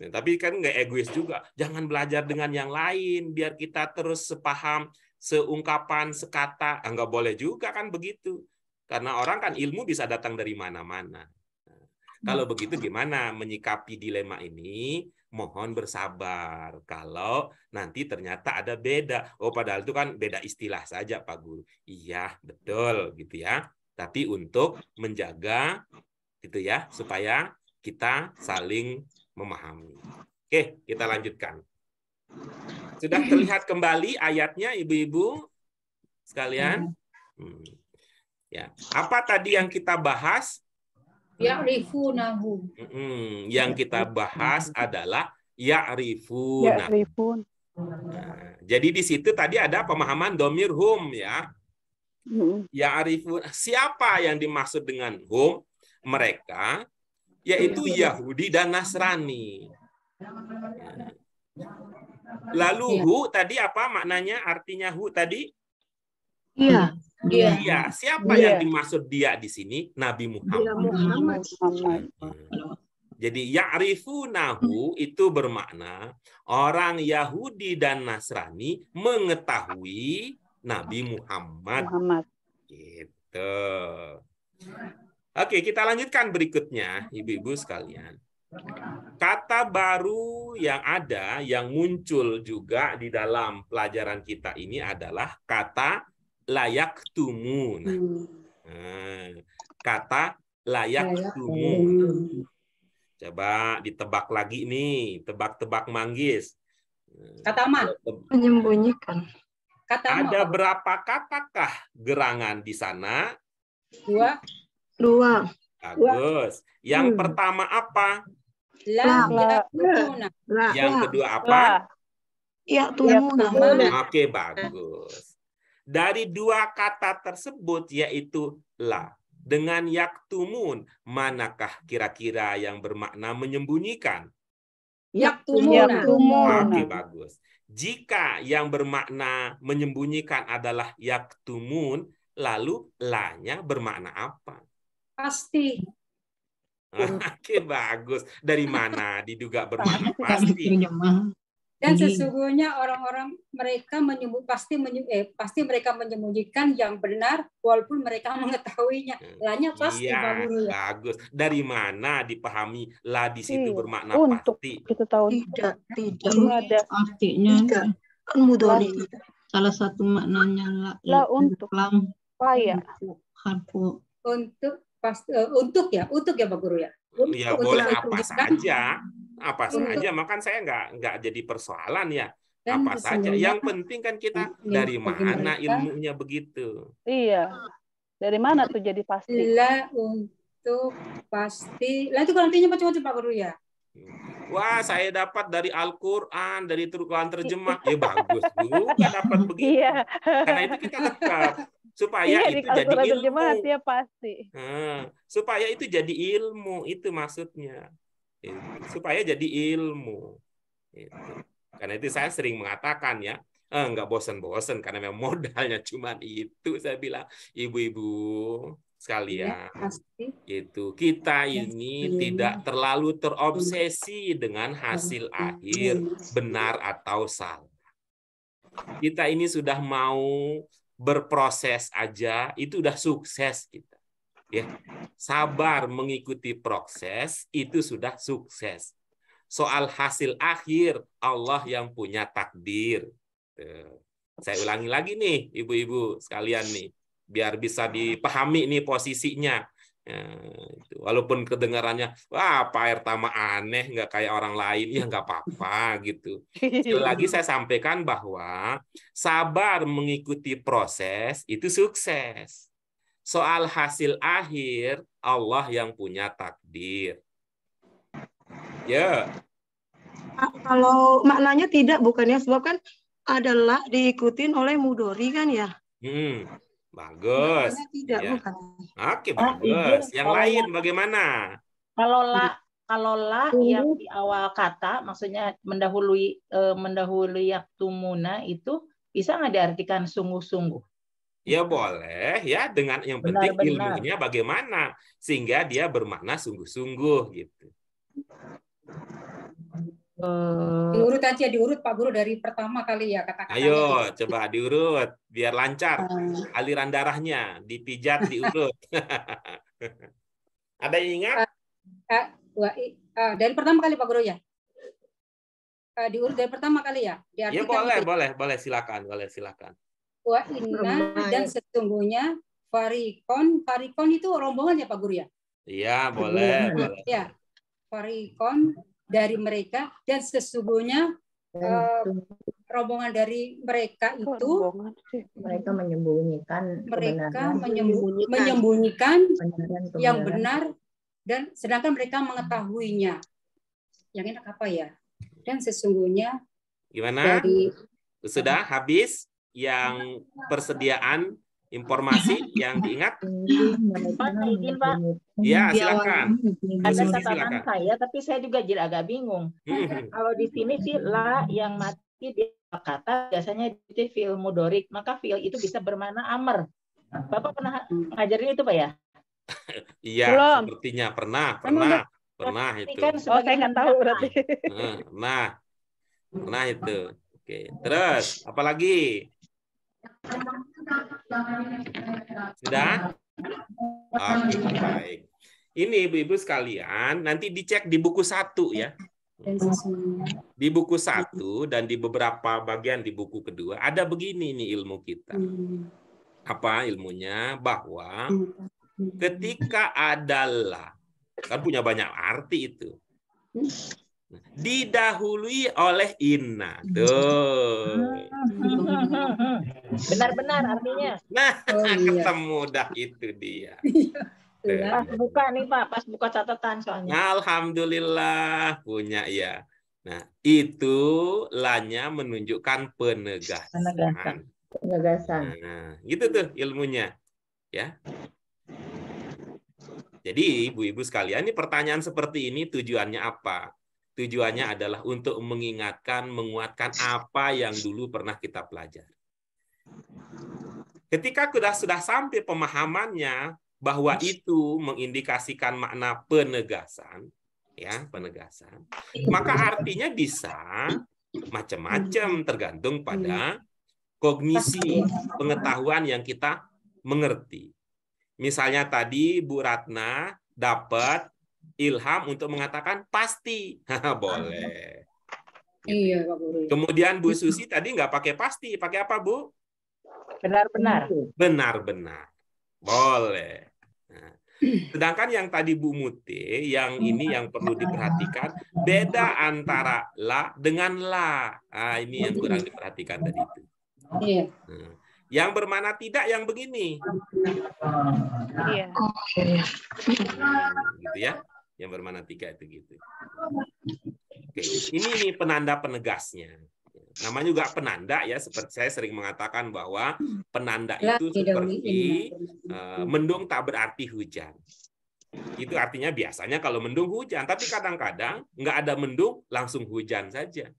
Nah, tapi kan nggak egois juga. Jangan belajar dengan yang lain, biar kita terus sepaham, seungkapan, sekata. Ah, nggak boleh juga kan begitu. Karena orang kan ilmu bisa datang dari mana-mana. Nah, kalau begitu gimana menyikapi dilema ini? Mohon bersabar kalau nanti ternyata ada beda. Oh padahal itu kan beda istilah saja Pak Guru. Iya, betul gitu ya. Tapi untuk menjaga gitu ya supaya kita saling memahami. Oke, kita lanjutkan. Sudah terlihat kembali ayatnya, ibu-ibu sekalian. Hmm. hmm. Ya, apa tadi yang kita bahas? Ya'rifunahu. Hmm, yang kita bahas adalah ya Ya'rifun. Nah, jadi di situ tadi ada pemahaman domir hum ya. Hmm. arifun. Siapa yang dimaksud dengan hum? Mereka yaitu Yahudi dan Nasrani. Iya. Lalu iya. hu tadi apa maknanya artinya hu tadi? Iya. Iya. Ya. Siapa ya. yang dimaksud dia di sini? Nabi Muhammad. Iya, Muhammad. Muhammad. Jadi hmm. itu bermakna orang Yahudi dan Nasrani mengetahui Nabi Muhammad. Muhammad. Gitu. Oke, kita lanjutkan berikutnya, ibu-ibu sekalian. Kata baru yang ada, yang muncul juga di dalam pelajaran kita ini adalah kata layak tumun. Nah, eh, kata layak tumun. Coba ditebak lagi nih, tebak-tebak manggis. Kata aman. Menyembunyikan. Kata ada berapa katakah gerangan di sana? Dua Dua. Bagus. Yang hmm. pertama apa? La, la, ya, la, Yang kedua apa? Ya, ya tuna. Oke, bagus. Dari dua kata tersebut yaitu la dengan yaktumun, manakah kira-kira yang bermakna menyembunyikan? Yaktumun. Oke, bagus. Jika yang bermakna menyembunyikan adalah yaktumun, lalu lanya bermakna apa? Pasti. Ah, oke, bagus. Dari mana diduga bermakna pasti? Dan sesungguhnya orang-orang mereka menyebut pasti menye, eh, pasti mereka menyembunyikan yang benar walaupun mereka mengetahuinya. Hmm, Lanya pasti iya, bagus. Dari mana dipahami lah di situ iya. bermakna oh, Untuk pasti? Kita tahu tidak tidak, ada artinya. Kan mudori. Salah satu maknanya lah la untuk lam. Paya. Untuk past uh, e, untuk ya, untuk ya Pak Guru ya. Untuk, ya untuk boleh apa saja, apa untuk, saja. Makan saya nggak nggak jadi persoalan ya. Dan apa saja. Ya. Yang penting kan kita ini, iya, dari mana ilmunya begitu. Iya. Dari mana tuh jadi pasti? Lah untuk pasti. Lah itu artinya macam coba Pak Guru ya. Wah, saya dapat dari Al-Qur'an, dari Al terjemah. Ya bagus juga dapat iya. begitu. Iya. Karena itu kita tetap supaya iya, itu jadi ilmu. Ya, pasti. Nah, supaya itu jadi ilmu itu maksudnya. Iya, supaya jadi ilmu. Itu. Karena itu saya sering mengatakan ya, eh, nggak bosen-bosen karena memang modalnya cuma itu saya bilang ibu-ibu iya, sekalian. Ya, Itu kita iya, ini ya. tidak terlalu terobsesi dengan hasil ya. akhir benar atau salah. Kita ini sudah mau berproses aja itu udah sukses kita. Ya. Sabar mengikuti proses itu sudah sukses. Soal hasil akhir Allah yang punya takdir. Eh, saya ulangi lagi nih ibu-ibu sekalian nih biar bisa dipahami nih posisinya. Ya, Walaupun kedengarannya, wah Pak Ertama aneh, nggak kayak orang lain, ya nggak apa-apa gitu. Sekali lagi saya sampaikan bahwa sabar mengikuti proses itu sukses. Soal hasil akhir, Allah yang punya takdir. Ya. Yeah. Kalau maknanya tidak, bukannya sebab kan adalah diikutin oleh mudori kan ya? Hmm. Bagus. ya. bukan. Oke, oh, bagus. Iya, yang lain bagaimana? Kalau la iya. kalau la yang di awal kata maksudnya mendahului eh, mendahului muna itu bisa nggak diartikan sungguh-sungguh? Ya boleh ya dengan yang benar, penting benar, ilmunya bagaimana sehingga dia bermakna sungguh-sungguh gitu. Eh, diurut aja, diurut Pak Guru dari pertama kali ya kata-kata. Ayo, itu. coba diurut, biar lancar uh. aliran darahnya, dipijat, diurut. Ada yang ingat? Uh, uh, uh, dari pertama kali Pak Guru ya? Uh, diurut dari pertama kali ya? ya boleh, itu. boleh, boleh, silakan, boleh, silakan. Wa inna dan sesungguhnya varikon, varikon itu rombongan ya Pak Guru ya? Iya boleh, iya, iya. Farikon varikon dari mereka dan sesungguhnya uh, rombongan dari mereka itu mereka menyembunyikan mereka menyembunyikan, menyembunyikan yang benar dan sedangkan mereka mengetahuinya yang enak apa ya dan sesungguhnya gimana dari sudah habis yang persediaan informasi yang diingat? Pak, Ya, iya, silakan. Ada catatan saya, tapi saya juga jadi agak bingung. Mm-hmm. Kalau di sini sih la yang mati di kata biasanya di fil mudorik, maka fil itu bisa bermana amr. Bapak pernah ngajarin itu Pak ya? Iya, sepertinya pernah, kan pernah, pernah, itu. Kan oh, saya nggak tahu berarti. Nah, pernah itu. Oke, terus apalagi? Sudah? Oke, okay, baik. Ini Ibu-ibu sekalian, nanti dicek di buku satu ya. Di buku satu dan di beberapa bagian di buku kedua ada begini nih ilmu kita. Apa ilmunya? Bahwa ketika adalah kan punya banyak arti itu didahului oleh inna. Tuh. Benar-benar artinya. Nah, oh, iya. ketemu dah itu dia. Iya. Pas buka nih Pak, pas buka catatan soalnya. Alhamdulillah punya ya. Nah, itu lanya menunjukkan penegasan. Penegasan. Penegasan. Nah, gitu tuh ilmunya. Ya. Jadi ibu-ibu sekalian, ini pertanyaan seperti ini tujuannya apa? Tujuannya adalah untuk mengingatkan, menguatkan apa yang dulu pernah kita pelajari. Ketika sudah sudah sampai pemahamannya bahwa itu mengindikasikan makna penegasan, ya penegasan, maka artinya bisa macam-macam tergantung pada kognisi pengetahuan yang kita mengerti. Misalnya tadi Bu Ratna dapat ilham untuk mengatakan pasti. Boleh. Gitu. Iya, Pak Guru. Kemudian Bu Susi tadi nggak pakai pasti, pakai apa Bu? Benar-benar. Benar-benar. Boleh. Nah, sedangkan yang tadi Bu Muti, yang ini yang perlu diperhatikan, beda antara la dengan la. Nah, ini yang kurang diperhatikan tadi itu. Iya. Nah, yang bermana tidak yang begini. Iya. Gitu ya yang bermana tiga itu gitu. Oke, ini nih penanda penegasnya. Namanya juga penanda ya, seperti saya sering mengatakan bahwa penanda itu seperti eh, mendung tak berarti hujan. Itu artinya biasanya kalau mendung hujan, tapi kadang-kadang nggak ada mendung langsung hujan saja.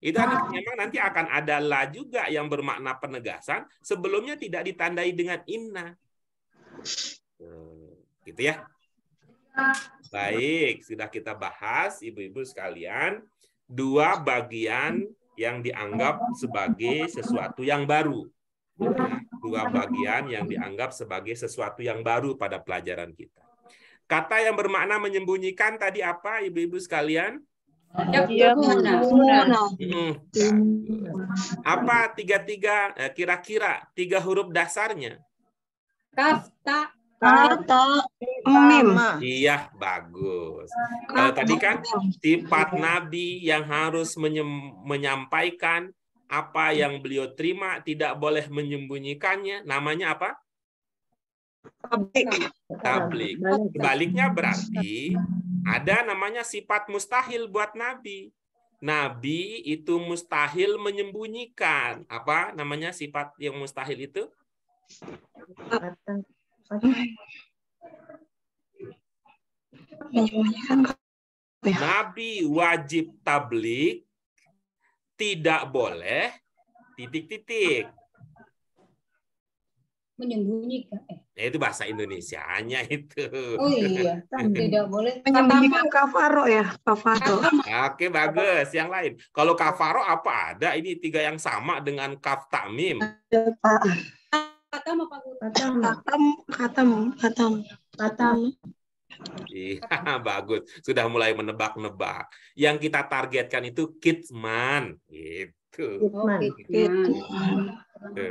Itu ah. memang nanti akan ada la juga yang bermakna penegasan sebelumnya tidak ditandai dengan inna. Eh, gitu ya. Baik, sudah kita bahas ibu-ibu sekalian dua bagian yang dianggap sebagai sesuatu yang baru. Dua bagian yang dianggap sebagai sesuatu yang baru pada pelajaran kita. Kata yang bermakna menyembunyikan tadi apa ibu-ibu sekalian? Ya, iya, hmm. Apa tiga-tiga eh, kira-kira tiga huruf dasarnya? Kafta. Tata iya, mm, mim. Iya, bagus. Uh, tadi kan sifat nabi yang harus menyampaikan apa yang beliau terima, tidak boleh menyembunyikannya. Namanya apa? Tablik. Tablik. baliknya berarti ada namanya sifat mustahil buat nabi. Nabi itu mustahil menyembunyikan apa namanya sifat yang mustahil itu Kan Nabi wajib tablik tidak boleh titik-titik. Menyembunyikan. Eh. Ya, itu bahasa indonesia hanya itu. Oh iya, kan tidak boleh. Menyembunyikan kafaro ya, kafaro. Oke, bagus. Yang lain. Kalau kafaro apa ada? Ini tiga yang sama dengan kaf takmim. Ada, Pak. Katam apa Katam. Katam, katam, katam. Katam. Iya, bagus. Sudah mulai menebak-nebak. Yang kita targetkan itu Kidman, Gitu. Kidman.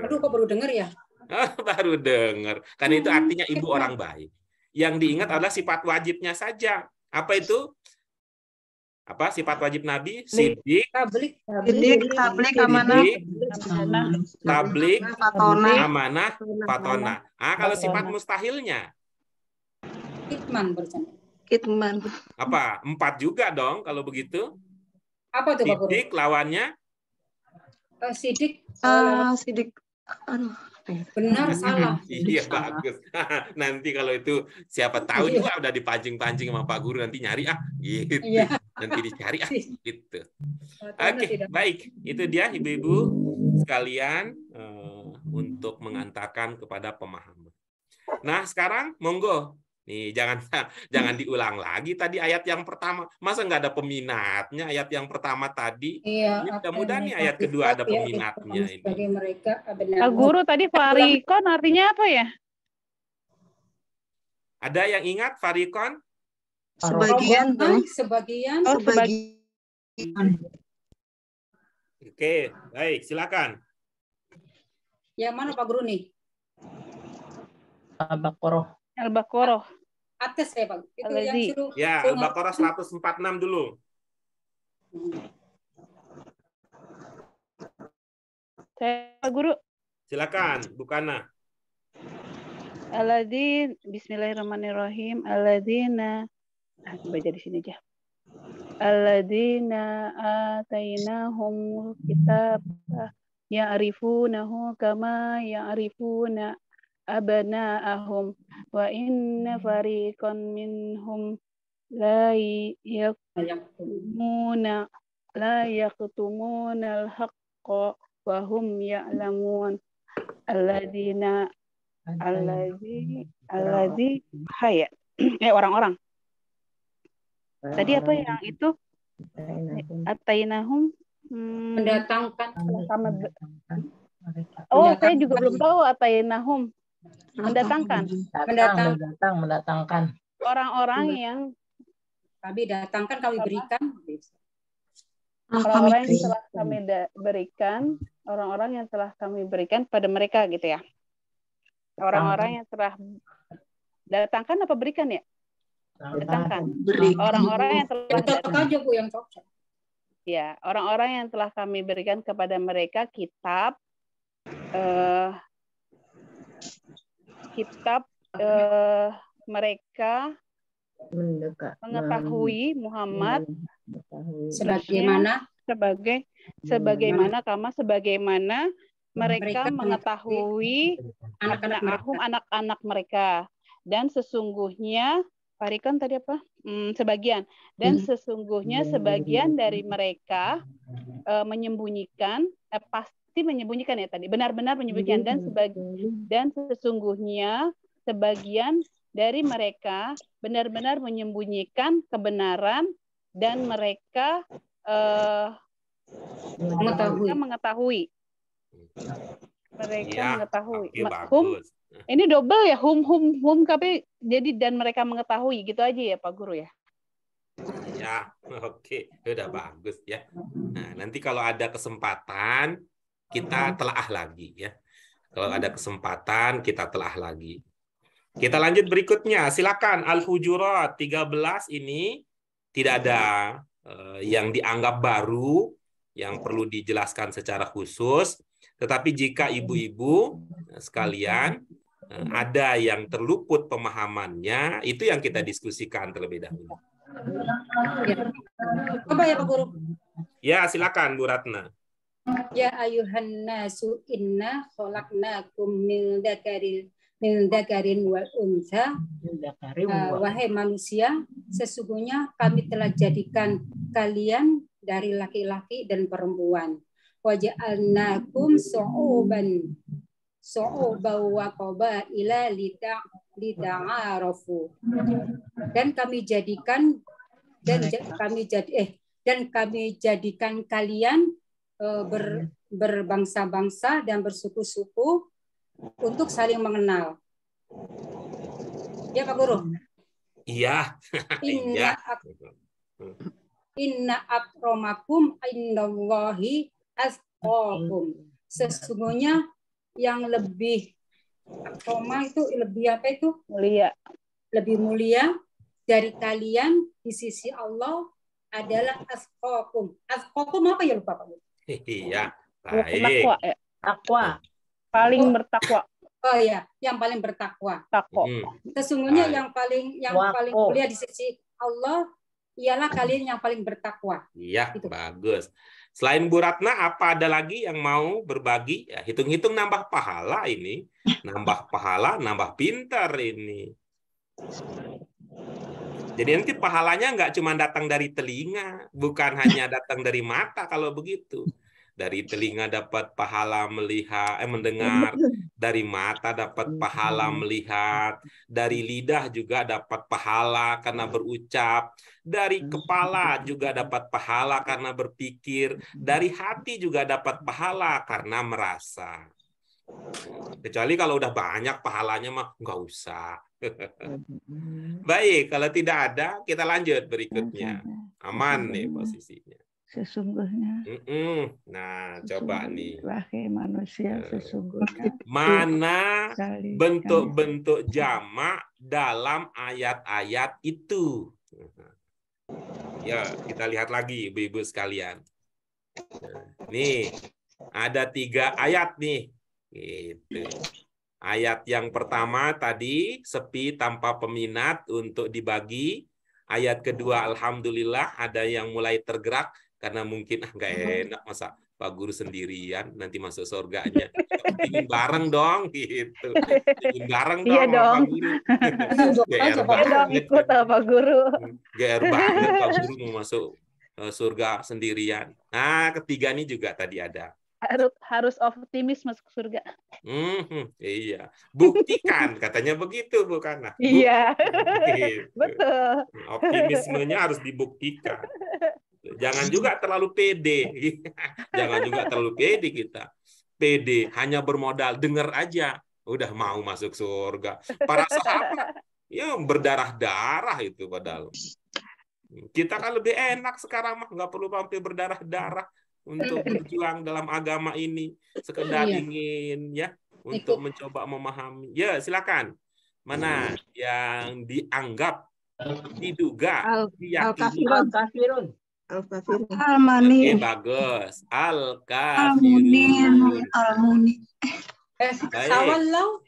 Aduh, kok baru dengar ya? baru dengar. Karena itu artinya ibu orang baik. Yang diingat adalah sifat wajibnya saja. Apa itu? apa sifat wajib Nabi? Sidik, tablik, sidik, tablik, amanah, tablik, amanah, fatona. Ah, kalau sifat mustahilnya? Kitman Kitman. Apa? Empat juga dong kalau begitu. Apa tuh tablik Sidik lawannya? sidik. Eh, sidik. Ah, eh, Aduh benar iya, salah iya bagus nanti kalau itu siapa tahu iya. juga udah dipancing-pancing sama Pak Guru nanti nyari ah gitu iya. nanti dicari ah iya. gitu oke okay, baik itu dia ibu-ibu sekalian uh, untuk mengantarkan kepada pemahaman nah sekarang monggo Nih, jangan jangan diulang lagi tadi ayat yang pertama. Masa nggak ada peminatnya ayat yang pertama tadi? Iya, mudah-mudahan nih ayat kedua ada iya, peminatnya ya, ini. mereka benar. Guru tadi farikon iya, artinya apa ya? Ada yang ingat farikon? Sebagian, dong. sebagian, oh, sebagian. Oke, baik, silakan. Yang mana Pak Guru nih? Pak Al-Baqarah. Atas ya, Bang. Itu Al yang suruh, ya, Al-Baqarah 146 dulu. Saya Guru. Silakan, Bukana. Aladin, Bismillahirrahmanirrahim. Aladina, ah, baca di sini aja. Aladina atainahum kitab ya'rifunahu kama arifuna abna'ahum wa inna fariqan minhum la yaktumuna la yaktumuna al-haqqa wa hum ya'lamun alladzina alladzi alladzi hayat eh orang-orang tadi apa yang itu atainahum mendatangkan sama oh saya juga belum tahu atainahum mendatangkan mendatang mendatangkan orang-orang yang kami datangkan kami berikan orang-orang ah, yang telah kami berikan orang-orang yang telah kami berikan pada mereka gitu ya orang-orang yang telah datangkan apa berikan ya datangkan orang-orang yang telah yang ya orang-orang yang telah kami berikan kepada mereka kitab eh, kitab eh, mereka Mendekat, mengetahui Muhammad iya, sebagaimana sebagai sebagaimana kama sebagaimana mereka, mereka mengetahui anak-anak anak-anak mereka dan sesungguhnya Parikan tadi apa? Hmm, sebagian dan sesungguhnya iya, iya, sebagian dari mereka uh, menyembunyikan eh, pas, pasti menyembunyikan ya tadi benar-benar menyembunyikan dan iya, sebagi dan sesungguhnya sebagian dari mereka benar-benar menyembunyikan kebenaran dan mereka uh, mengetahui. Mereka mengetahui. Mereka ya, mengetahui. Hum, ini double ya hum hum hum tapi jadi dan mereka mengetahui gitu aja ya Pak Guru ya. Ya, oke, okay. udah bagus ya. Nah, nanti kalau ada kesempatan kita telah lagi ya. Kalau ada kesempatan kita telah lagi. Kita lanjut berikutnya. Silakan Al-Hujurat 13 ini tidak ada eh, yang dianggap baru yang perlu dijelaskan secara khusus. Tetapi jika ibu-ibu eh, sekalian eh, ada yang terluput pemahamannya, itu yang kita diskusikan terlebih dahulu. Ya. Apa ya Pak Guru? Ya, silakan Bu Ratna. Ya ayuhan nasu inna khalaqnakum min dakarin min dakarin wal unsa. Ah, wahai manusia, sesungguhnya kami telah jadikan kalian dari laki-laki dan perempuan. Waja'alnakum su'uban su'uba wa qabaila lita lita'arofu. Dan kami jadikan dan kami jadi eh dan kami jadikan kalian Eh, ber, hmm. berbangsa-bangsa dan bersuku-suku untuk saling mengenal. Ya Pak Guru. Iya. Inna iya. ak Inna akromakum indallahi asqom. Sesungguhnya yang lebih akroma itu lebih apa itu? Mulia. Lebih mulia dari kalian di sisi Allah adalah asqom. Asqom apa ya lupa Pak Guru? Iya. iya baik. Takwa eh. Takwa. Hmm. Paling oh. bertakwa. Oh ya, yang paling bertakwa. Takwa. Hmm. Sesungguhnya Baik. yang paling yang Wako. paling mulia di sisi Allah ialah kalian yang paling bertakwa. Iya, gitu. bagus. Selain Bu Ratna, apa ada lagi yang mau berbagi? Ya, hitung-hitung nambah pahala ini, nambah pahala, nambah pintar ini. Jadi nanti pahalanya nggak cuma datang dari telinga, bukan hanya datang dari mata kalau begitu. Dari telinga dapat pahala melihat, eh, mendengar, dari mata dapat iya, pahala iya. melihat, dari lidah juga dapat pahala karena berucap, dari iya, kepala juga dapat pahala karena berpikir, dari hati juga dapat pahala karena merasa. Kecuali kalau udah banyak pahalanya mah nggak usah Baik, kalau tidak ada, kita lanjut berikutnya. Ya. Aman nih posisinya. Sesungguhnya. Nah, coba nih. manusia eh, sesungguhnya. Mana bentuk-bentuk jamak dalam ayat-ayat itu? Ya, kita lihat lagi, ibu-ibu sekalian. Nah, nih, ada tiga ayat nih. Gitu. Ayat yang pertama tadi sepi tanpa peminat untuk dibagi. Ayat kedua oh. alhamdulillah ada yang mulai tergerak karena mungkin ah nggak hmm. enak masa Pak Guru sendirian nanti masuk surganya. Ingin bareng dong gitu. Ingin bareng dong, iya dong. Pak Guru. GR banget. ikut Pak Guru. GR banget Pak Guru mau masuk eh, surga sendirian. Nah, ketiga ini juga tadi ada harus harus optimis masuk surga. Hmm, iya, buktikan katanya begitu Bu Kana. iya, betul. Hmm, optimismenya harus dibuktikan. Jangan juga terlalu pede, jangan juga terlalu pede kita. Pede hanya bermodal dengar aja, udah mau masuk surga. Para sahabat ya berdarah darah itu padahal. Kita kan lebih enak sekarang mah nggak perlu sampai berdarah darah untuk iya. berjuang dalam agama ini sekedar iya. ingin ya untuk Ikut. mencoba memahami. Ya, silakan. Mana iya. yang dianggap diduga Al, Al kafirun Al kafirun Al bagus. Al kafirun Al munin. Eh, sawallau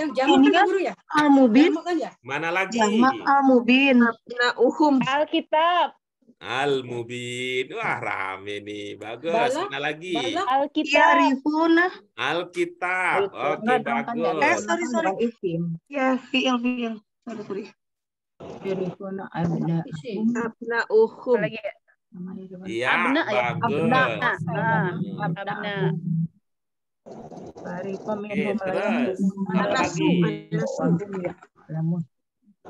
yang jamak kan, kan guru ya? Al mubin. Kan ya? Mana lagi? Jamak al mubin. Nah, uhum. Al kitab. Al-Mubin. Iya. Wah, rame nih. Bagus. Mana lagi? Iya, Alkitab. Alkitab. Oke, bagus. Eh, iya, sorry, sorry. Ya, fi'il, fi'il. Sorry, sorry. abna. Abna uhum. Iya, ya? bagus. Abna. Abna.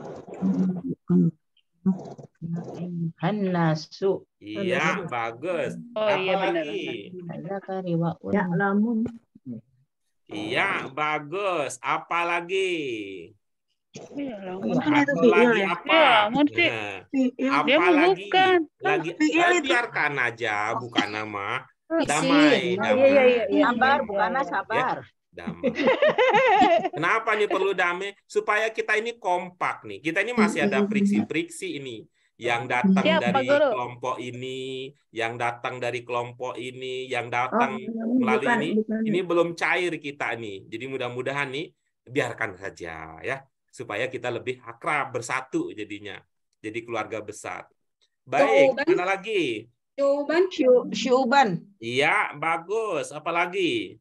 Ah, Hanasu. Iya, bagus. Oh Apa iya benar. Ya, lamun. Iya, bagus. Apalagi? Apalagi apa? Apalagi lagi biarkan aja bukan nama damai oh, iya, iya, iya, damai. Sabar bukan sabar. Ya damai. Kenapa nih perlu damai? Supaya kita ini kompak nih. Kita ini masih ada friksi-friksi ini yang datang Siap, dari Guru. kelompok ini, yang datang dari kelompok ini, yang datang oh, melalui bukan, ini, bukan. ini belum cair kita nih. Jadi mudah-mudahan nih biarkan saja ya supaya kita lebih akrab bersatu jadinya. Jadi keluarga besar. Baik, Syuban. mana lagi? Syuban. Syuban. Iya, bagus. Apalagi?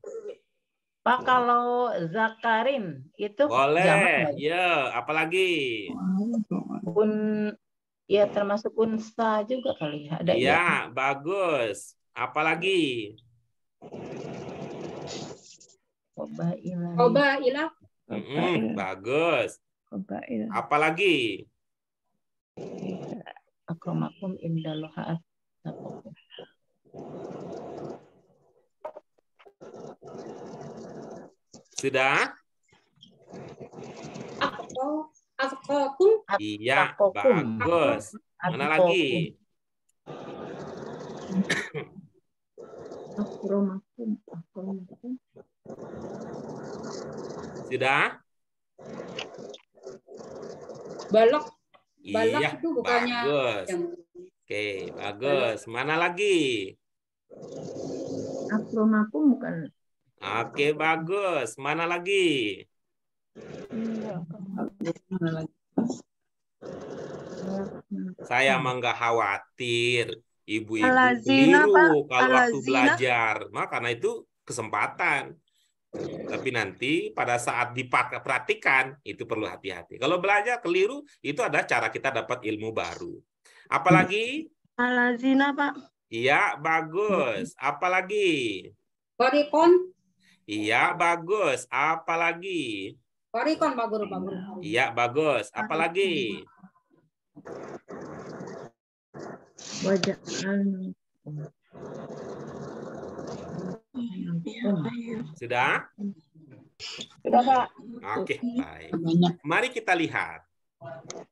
Pak nah. kalau Zakarin itu boleh, ya apalagi pun ya termasuk unsa juga kali ya, ada ya, ya. bagus apalagi Obailah. ilah. Mm -hmm, bagus. ilah. Apalagi? Akromakum indaloha Sudah? Afkokum. Iya, bagus. Mana lagi? Sudah? Balok. Balok iya, itu bukannya bagus. Yang... Oke, bagus. Mana lagi? Akromakum bukan Oke, bagus. Mana lagi? Saya mah nggak khawatir ibu-ibu keliru kalau waktu belajar. Nah, karena itu kesempatan. Tapi nanti pada saat dipakai perhatikan itu perlu hati-hati. Kalau belajar keliru itu ada cara kita dapat ilmu baru. Apalagi? Alazina, Pak. Iya, bagus. Apalagi? Korikon. Iya, bagus. Apalagi? Korikon, Pak Guru, iya. iya, bagus. Apalagi? Wajah. Sudah? Sudah, Pak. Oke, baik. Mari kita lihat.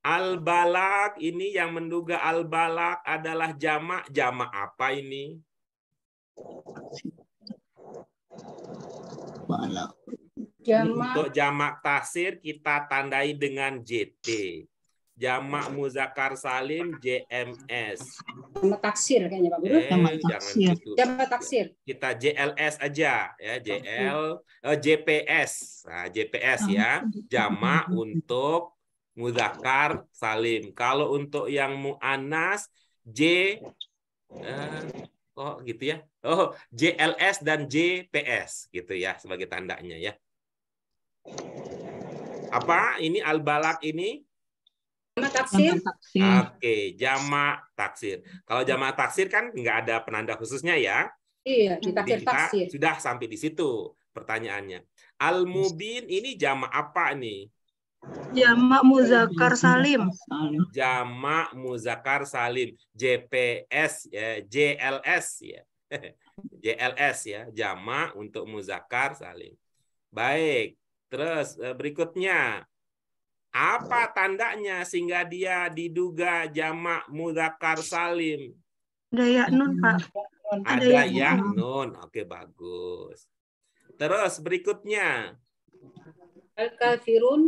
Al-balak ini yang menduga al-balak adalah jamak. Jamak apa ini? Untuk jamak tasir kita tandai dengan JT. Jamak muzakar salim JMS. Jamak taksir kayaknya Pak Guru. Eh, jamak taksir. Gitu. Jamak taksir. Kita JLS aja ya, JL eh, JPS. Nah, JPS ya. Jamak untuk muzakar salim. Kalau untuk yang mu'anas J eh, kok gitu ya Oh, JLS dan JPS gitu ya sebagai tandanya ya. Apa ini al-balak ini? Jama taksir. Oke, okay, jama taksir. Kalau jama taksir kan nggak ada penanda khususnya ya. Iya, kita, taksir. sudah sampai di situ pertanyaannya. Al-mubin ini jama apa nih? Jamak Muzakar Salim. Jamak Muzakar Salim, JPS ya, JLS ya. JLS ya, jama untuk muzakar salim. Baik, terus eh, berikutnya apa tandanya sehingga dia diduga jama muzakar salim? Ada ya nun, Pak. Ada, Ada ya nun. Oke, bagus. Terus berikutnya Al-kafirun.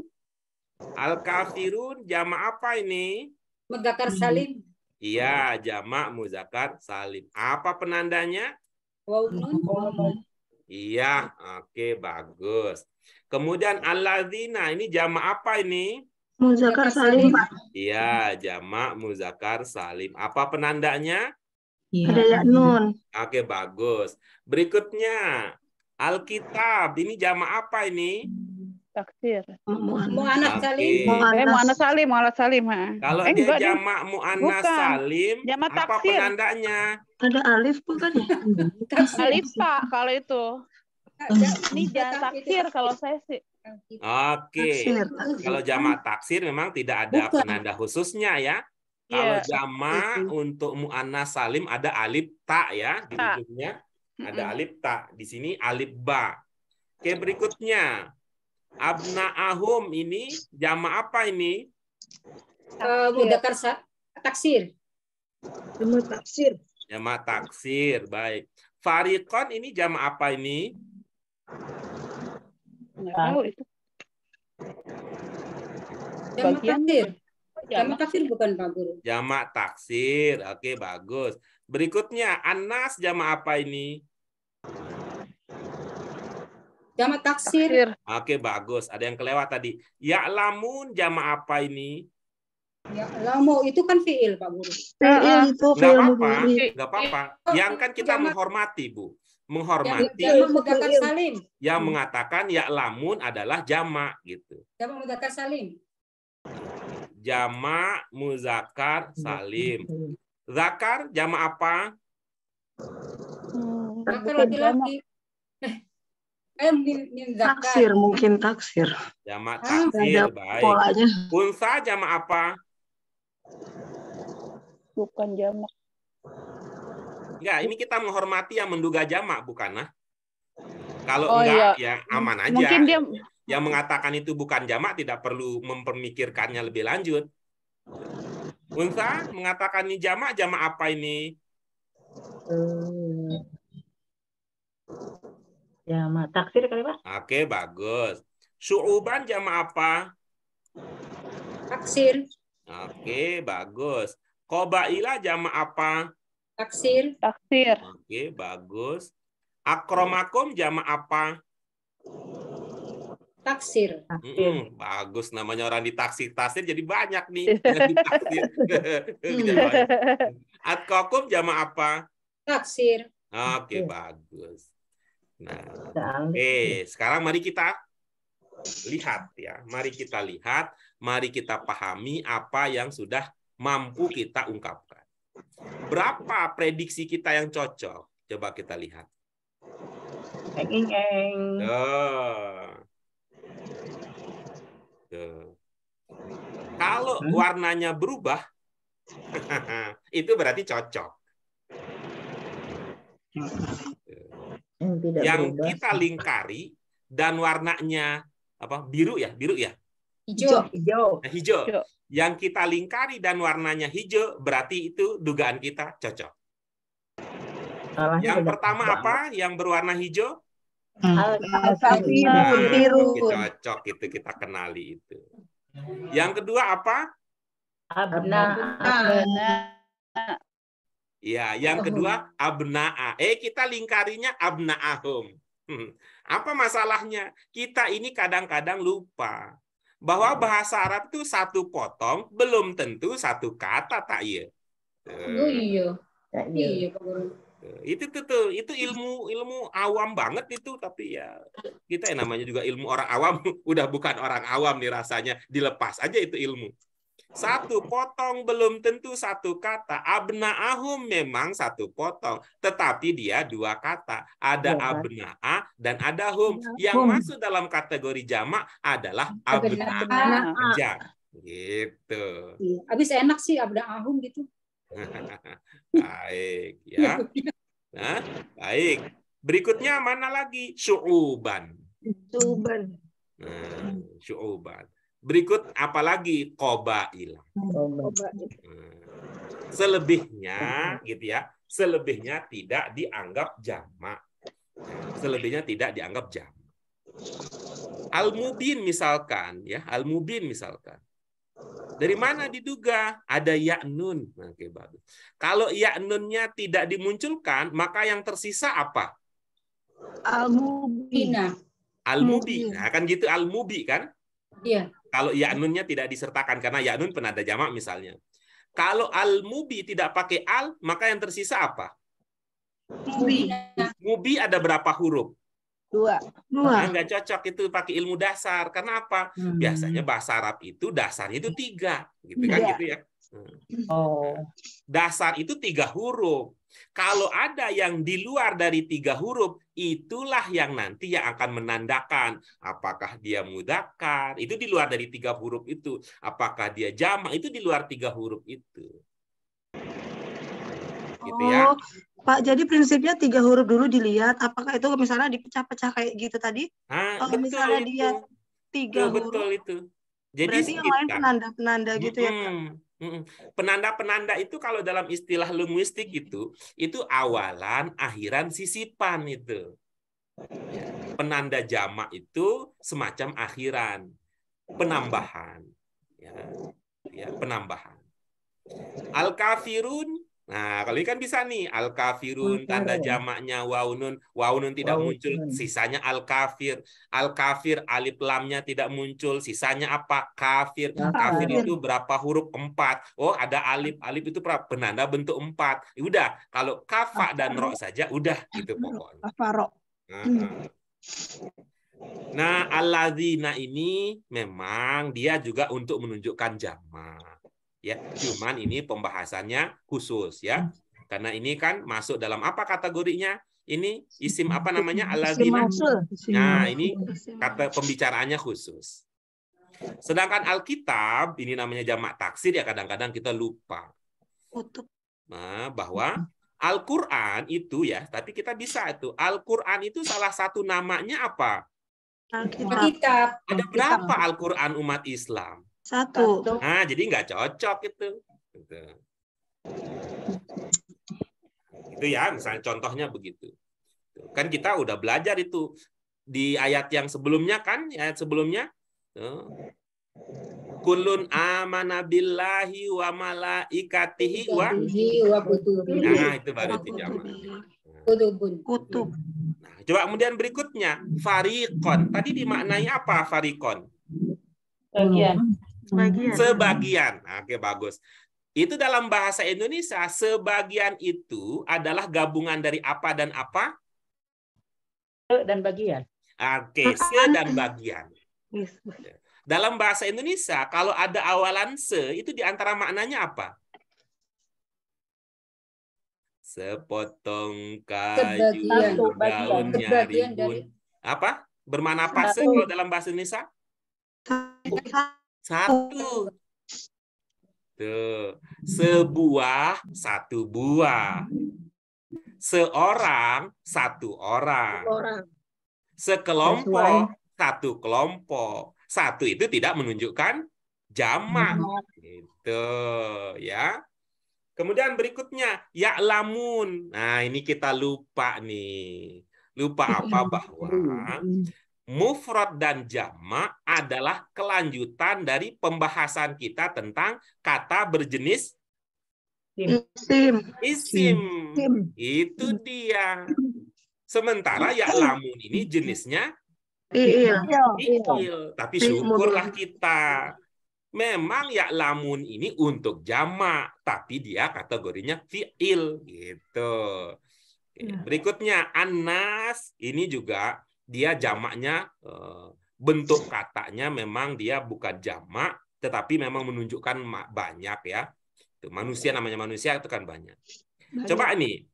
Al-kafirun jama apa ini? muzakar salim. Iya, jamak muzakar salim. Apa penandanya? Iya, oke bagus. Kemudian alladzina ini jamak apa ini? Muzakkar salim, Pak. Iya, jamak muzakar salim. Apa penandanya? Iya. Ada ya nun. Oke, bagus. Berikutnya Alkitab. Ini jamak apa ini? takdir. Mu'anas Salim. Eh, Mu'anas Salim, Mu'anas Salim. Ha. Kalau eh, dia jamak Mu'anas Salim, jama apa taksir. penandanya? Ada alif bukan ya? alif Pak kalau itu. Ya, ini jamak takdir kalau saya sih. Oke. Okay. Kalau jamak taksir memang tidak ada bukan. penanda khususnya ya. Iya. Kalau yeah. jamak untuk Mu'anas Salim ada alif ta ya di ujungnya. Ada alif ta. Di sini alif ba. Oke, berikutnya. Ahum ini jama apa ini? Eh, Mudah karsa taksir. Jama taksir. Jama taksir, baik. Farikon ini jama apa ini? Nggak tahu itu. Jama taksir. Oh, jama taksir bukan Pak Guru. Jama taksir. Oke, bagus. Berikutnya, Anas jama apa ini? Jama taksir. taksir. Oke, bagus. Ada yang kelewat tadi. Ya lamun jama apa ini? lamu itu kan fiil, Pak Guru. Fiil itu fiil. Enggak apa-apa, apa oh, Yang kan kita jama. menghormati, Bu. Menghormati. Yang salim. Yang mengatakan ya lamun adalah jama gitu. Jama memegahkan salim. Jama muzakar salim. Zakar jama apa? Hmm, Zakar laki-laki eh, taksir mungkin taksir Jama ah, taksir ah, baik polanya unsa jamak apa bukan jama. Enggak, ya, ini kita menghormati yang menduga jama bukan nah kalau oh, enggak iya. ya aman aja mungkin dia yang mengatakan itu bukan jama tidak perlu mempermikirkannya lebih lanjut unsa mengatakan ini jama jama apa ini hmm. Jama taksir kali Pak. Oke, bagus. Su'uban jama apa? Taksir. Oke, bagus. Kobaila jama apa? Taksir. Taksir. Oke, bagus. Akromakum jama apa? taksir. -mm, bagus namanya orang di taksi taksir jadi banyak nih. ditaksir. Hmm. Atkokum jama apa? Taksir. Oke okay, bagus. Nah, oke. Sekarang mari kita lihat ya. Mari kita lihat, mari kita pahami apa yang sudah mampu kita ungkapkan. Berapa prediksi kita yang cocok? Coba kita lihat. Eng eng Kalau hmm? warnanya berubah, itu berarti cocok. Hmm yang, tidak yang kita lingkari dan warnanya apa biru ya biru ya hijau hijau. Nah, hijau hijau yang kita lingkari dan warnanya hijau berarti itu dugaan kita cocok Salahnya yang pertama banget. apa yang berwarna hijau Alkabirun nah, biru cocok itu kita kenali itu yang kedua apa abna abna, abna. Ya, yang kedua abna'a. Eh kita lingkarinya abna'ahum. Hmm. Apa masalahnya? Kita ini kadang-kadang lupa bahwa iya. bahasa Arab itu satu potong belum tentu satu kata tak iya. Oh Iya, iya, iya. Eh, itu tuh, tuh itu ilmu ilmu awam banget itu tapi ya kita yang namanya juga ilmu orang awam udah bukan orang awam nih rasanya dilepas aja itu ilmu satu potong belum tentu satu kata. Abna'ahum memang satu potong, tetapi dia dua kata. Ada ya. abna'a dan ada hum. Yang hum. masuk dalam kategori jamak adalah abna'a. Iya, gitu. Iya. enak sih abna'ahum gitu. baik ya. Nah, baik. Berikutnya mana lagi? Syu'uban. Syu'uban. Nah, syu'uban. Berikut apalagi koba ilah hmm. Selebihnya gitu ya, selebihnya tidak dianggap jamak. Selebihnya tidak dianggap jamak. Al-mubin misalkan ya, al-mubin misalkan. Dari mana diduga ada ya nun? Nah, oke, bagus. Kalau nunnya tidak dimunculkan, maka yang tersisa apa? Al-mubina. al mubin nah, kan gitu al-mubi kan? Iya. Kalau nunnya tidak disertakan karena ya nun penanda jamak misalnya. Kalau al-mubi tidak pakai al, maka yang tersisa apa? Mubi. Mubi ada berapa huruf? Dua. Dua. Nah, nggak cocok itu pakai ilmu dasar. Kenapa? Hmm. Biasanya bahasa Arab itu dasarnya itu tiga, gitu kan? Iya. Gitu ya. Hmm. Oh. Dasar itu tiga huruf. Kalau ada yang di luar dari tiga huruf, itulah yang nanti yang akan menandakan apakah dia mudakar. Itu di luar dari tiga huruf itu. Apakah dia jamak itu di luar tiga huruf itu. Gitu ya. Oh, Pak, jadi prinsipnya tiga huruf dulu dilihat. Apakah itu misalnya dipecah-pecah kayak gitu tadi? Ah, oh, misalnya itu. dia tiga betul, huruf. Betul itu. Jadi Berarti yang lain kan? penanda-penanda gitu hmm, ya. Pak? Penanda-penanda itu kalau dalam istilah linguistik itu, itu awalan, akhiran, sisipan itu. Penanda jamak itu semacam akhiran, penambahan. Ya, ya penambahan. Al kafirun Nah, kalau ini kan bisa nih al-kafirun tanda jamaknya waunun, waunun tidak waunun. muncul, sisanya al-kafir. Al-kafir alif lamnya tidak muncul, sisanya apa? Kafir. Kafir itu berapa huruf? Empat. Oh, ada alif. Alif itu penanda bentuk empat. Ya udah, kalau kafa dan rok saja udah gitu pokoknya. Nah, nah al ini memang dia juga untuk menunjukkan jamak ya. Cuman ini pembahasannya khusus ya. Karena ini kan masuk dalam apa kategorinya? Ini isim apa namanya? Alladzina. Nah, ini kata pembicaraannya khusus. Sedangkan Alkitab, ini namanya jamak taksir ya kadang-kadang kita lupa. Nah, bahwa Al-Quran itu ya, tapi kita bisa itu. Al-Quran itu salah satu namanya apa? Alkitab. Ada berapa Al-Quran umat Islam? Satu. Nah, jadi nggak cocok itu. Gitu. Itu ya, misalnya contohnya begitu. Kan kita udah belajar itu di ayat yang sebelumnya kan, ayat sebelumnya. Kulun amanabilahi billahi wa malaikatihi wa Nah, itu baru itu jamak. Kutubun. Kutub. Nah, coba kemudian berikutnya, farikon. Tadi dimaknai apa farikon? Bagian. Sebagian. Sebagian. Oke, bagus. Itu dalam bahasa Indonesia, sebagian itu adalah gabungan dari apa dan apa? Dan bagian. Oke, se dan bagian. Dalam bahasa Indonesia, kalau ada awalan se, itu di antara maknanya apa? Sepotong kayu sebagian. daunnya sebagian Apa? Bermakna apa se kalau dalam bahasa Indonesia? Satu. Tuh. Sebuah, satu buah. Seorang, satu orang. Sekelompok, satu kelompok. Satu itu tidak menunjukkan jamak. Gitu, ya. Kemudian berikutnya, ya lamun. Nah, ini kita lupa nih. Lupa apa bahwa hmm mufrad dan jamak adalah kelanjutan dari pembahasan kita tentang kata berjenis isim. Isim. isim. Itu dia. Sementara ya lamun ini jenisnya fiil. Tapi syukurlah kita. Memang ya lamun ini untuk jamak, tapi dia kategorinya fiil gitu. Ya. Berikutnya anas ini juga dia jamaknya eh, bentuk katanya memang dia bukan jamak tetapi memang menunjukkan banyak ya. Manusia namanya manusia itu kan banyak. banyak. Coba ini.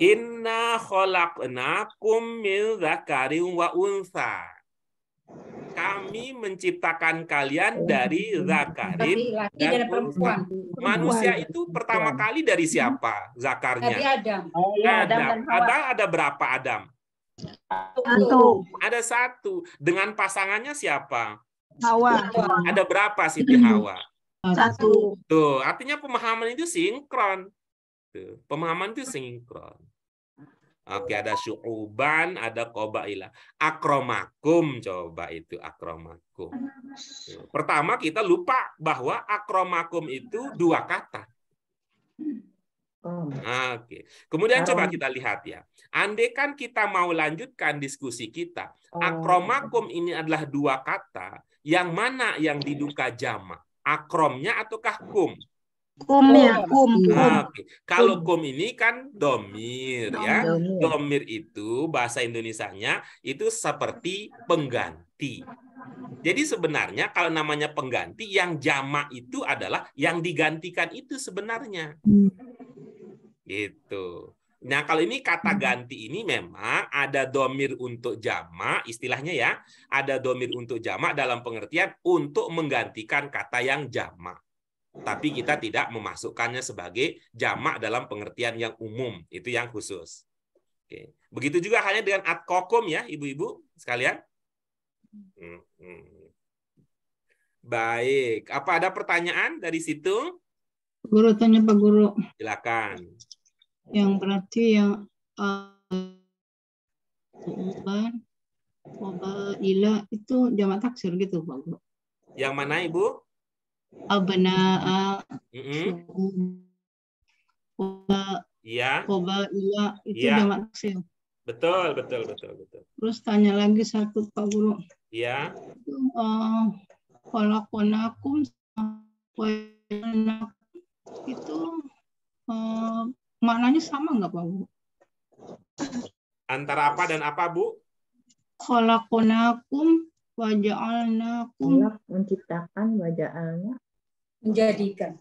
Inna khalaqnakum min zakarin wa unsa. Kami menciptakan kalian dari zakarin dan, dan perempuan. Manusia itu pertama kali dari siapa? Zakarnya. Dari Adam. Adam, Adam, dan Adam ada berapa Adam? Satu. Ada satu. Dengan pasangannya siapa? Hawa. Ada berapa Siti Hawa? Satu. Tuh, artinya pemahaman itu sinkron. Tuh, pemahaman itu sinkron. Oke, ada syu'uban, ada kobaila. Akromakum, coba itu akromakum. Tuh. Pertama kita lupa bahwa akromakum itu dua kata. Oh. Oke. Okay. Kemudian coba kita lihat ya. kan kita mau lanjutkan diskusi kita, oh. akromakum ini adalah dua kata yang mana yang diduka jama? Akromnya ataukah kum? Oh, kum kum. Nah, okay. Kalau kum ini kan domir ya. Domir itu bahasa Indonesia-nya itu seperti pengganti. Jadi sebenarnya kalau namanya pengganti yang jama itu adalah yang digantikan itu sebenarnya. Hmm. Gitu. Nah, kalau ini kata hmm. ganti ini memang ada domir untuk jamak, istilahnya ya, ada domir untuk jamak dalam pengertian untuk menggantikan kata yang jamak. Tapi kita tidak memasukkannya sebagai jamak dalam pengertian yang umum, itu yang khusus. Oke. Begitu juga halnya dengan kokum ya, ibu-ibu sekalian. Hmm, hmm. Baik, apa ada pertanyaan dari situ? Guru tanya Pak Guru. Silakan yang berarti yang uh, eh, ila itu jamak taksir gitu Pak Guru. Yang mana Ibu? abna mm -hmm. Iya. ila itu ya. jamak taksir. Betul, betul, betul, betul. Terus tanya lagi satu Pak Guru. Iya. Uh, kalau konakum itu uh, Maknanya sama nggak, Pak Bu? Antara apa dan apa, Bu? Khalaqunakum wajalnakum menciptakan wajalnya Menjadikan.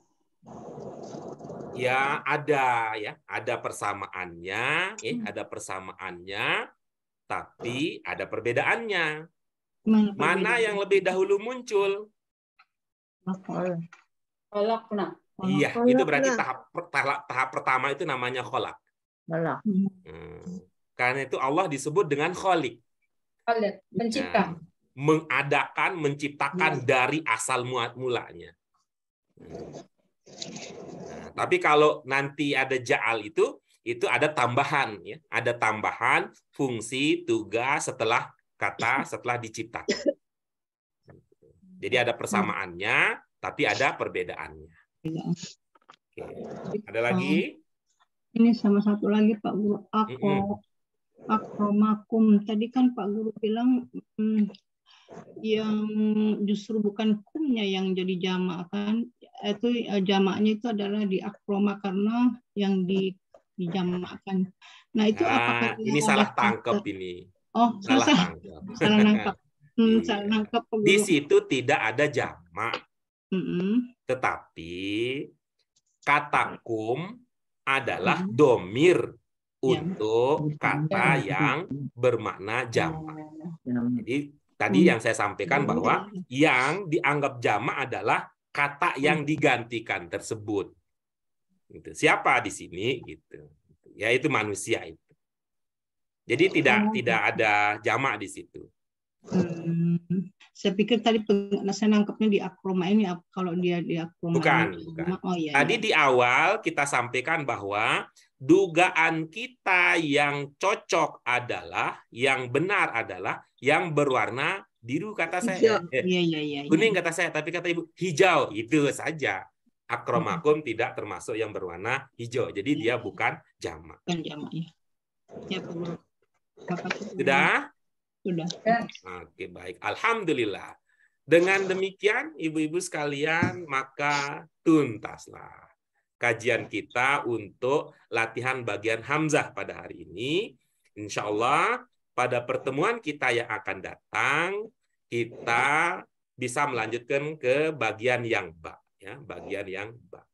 Ya, ada ya, ada persamaannya, eh, hmm. ada persamaannya, tapi ada perbedaannya. Mana, yang lebih dahulu muncul? Kolakna. Iya, nah, itu berarti nah. tahap, tahap tahap pertama itu namanya kolak. Kolak. Hmm. Karena itu Allah disebut dengan kholik. Kholik, mencipta. Nah, mengadakan, menciptakan ya. dari asal muat mulanya. Hmm. Nah, tapi kalau nanti ada jaal itu, itu ada tambahan, ya, ada tambahan fungsi tugas setelah kata setelah diciptakan. Jadi ada persamaannya, tapi ada perbedaannya. Iya. Oke. Ada lagi? Nah, ini sama satu lagi Pak Guru. Aku akromakum. Tadi kan Pak Guru bilang hmm, yang justru bukan kumnya yang jadi jamak kan. Itu eh, jamaknya itu adalah di akroma karena yang di dijamakkan. Nah, itu nah, apakah ini salah tangkap ini. Oh, salah tangkep. Salah nangkap. Hmm, iya. salah Di situ tidak ada jamak tetapi iya. kata kum adalah domir untuk kata yang bermakna jamak. Iya. Jadi tadi mm. yang saya sampaikan iya. bahwa yang dianggap jamak adalah kata mm. yang digantikan tersebut. Gitu. Siapa di sini gitu. Ya, itu manusia itu. Jadi tidak oh. tidak ada jamak di situ. Hmm, saya pikir tadi saya nangkepnya di akroma ini kalau dia di akroma. Bukan, bukan. Oh, iya, iya. tadi iya. di awal kita sampaikan bahwa dugaan kita yang cocok adalah yang benar adalah yang berwarna biru kata saya. Eh, eh, iya, iya, iya, kuning iya. kata saya, tapi kata Ibu hijau itu saja. Akromakum hmm. tidak termasuk yang berwarna hijau. Jadi iya, dia bukan jamak. Bukan jamak ya. Ya, Sudah? Sudah. Ya. Oke, baik. Alhamdulillah. Dengan demikian, ibu-ibu sekalian, maka tuntaslah kajian kita untuk latihan bagian Hamzah pada hari ini. Insya Allah, pada pertemuan kita yang akan datang, kita bisa melanjutkan ke bagian yang ba. Ya, bagian yang ba.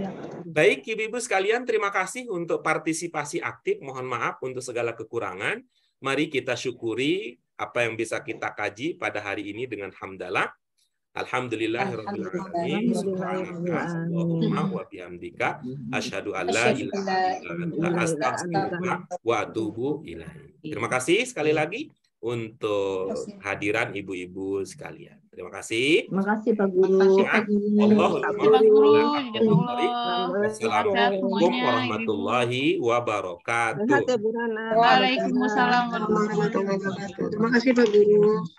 Ya. Baik, Ibu-Ibu sekalian, terima kasih untuk partisipasi aktif. Mohon maaf untuk segala kekurangan. Mari kita syukuri apa yang bisa kita kaji pada hari ini dengan hamdalah. Alhamdulillah rabbil alamin subhanaka wa bihamdika asyhadu an la ilaha illa anta astaghfiruka wa atubu ilaik. Terima kasih sekali lagi untuk hadiran ibu-ibu sekalian. Terima kasih. Terima kasih Pak Guru. Terima kasih Pak Guru. Assalamualaikum warahmatullahi wabarakatuh. Waalaikumsalam warahmatullahi wabarakatuh. Terima kasih Pak Guru.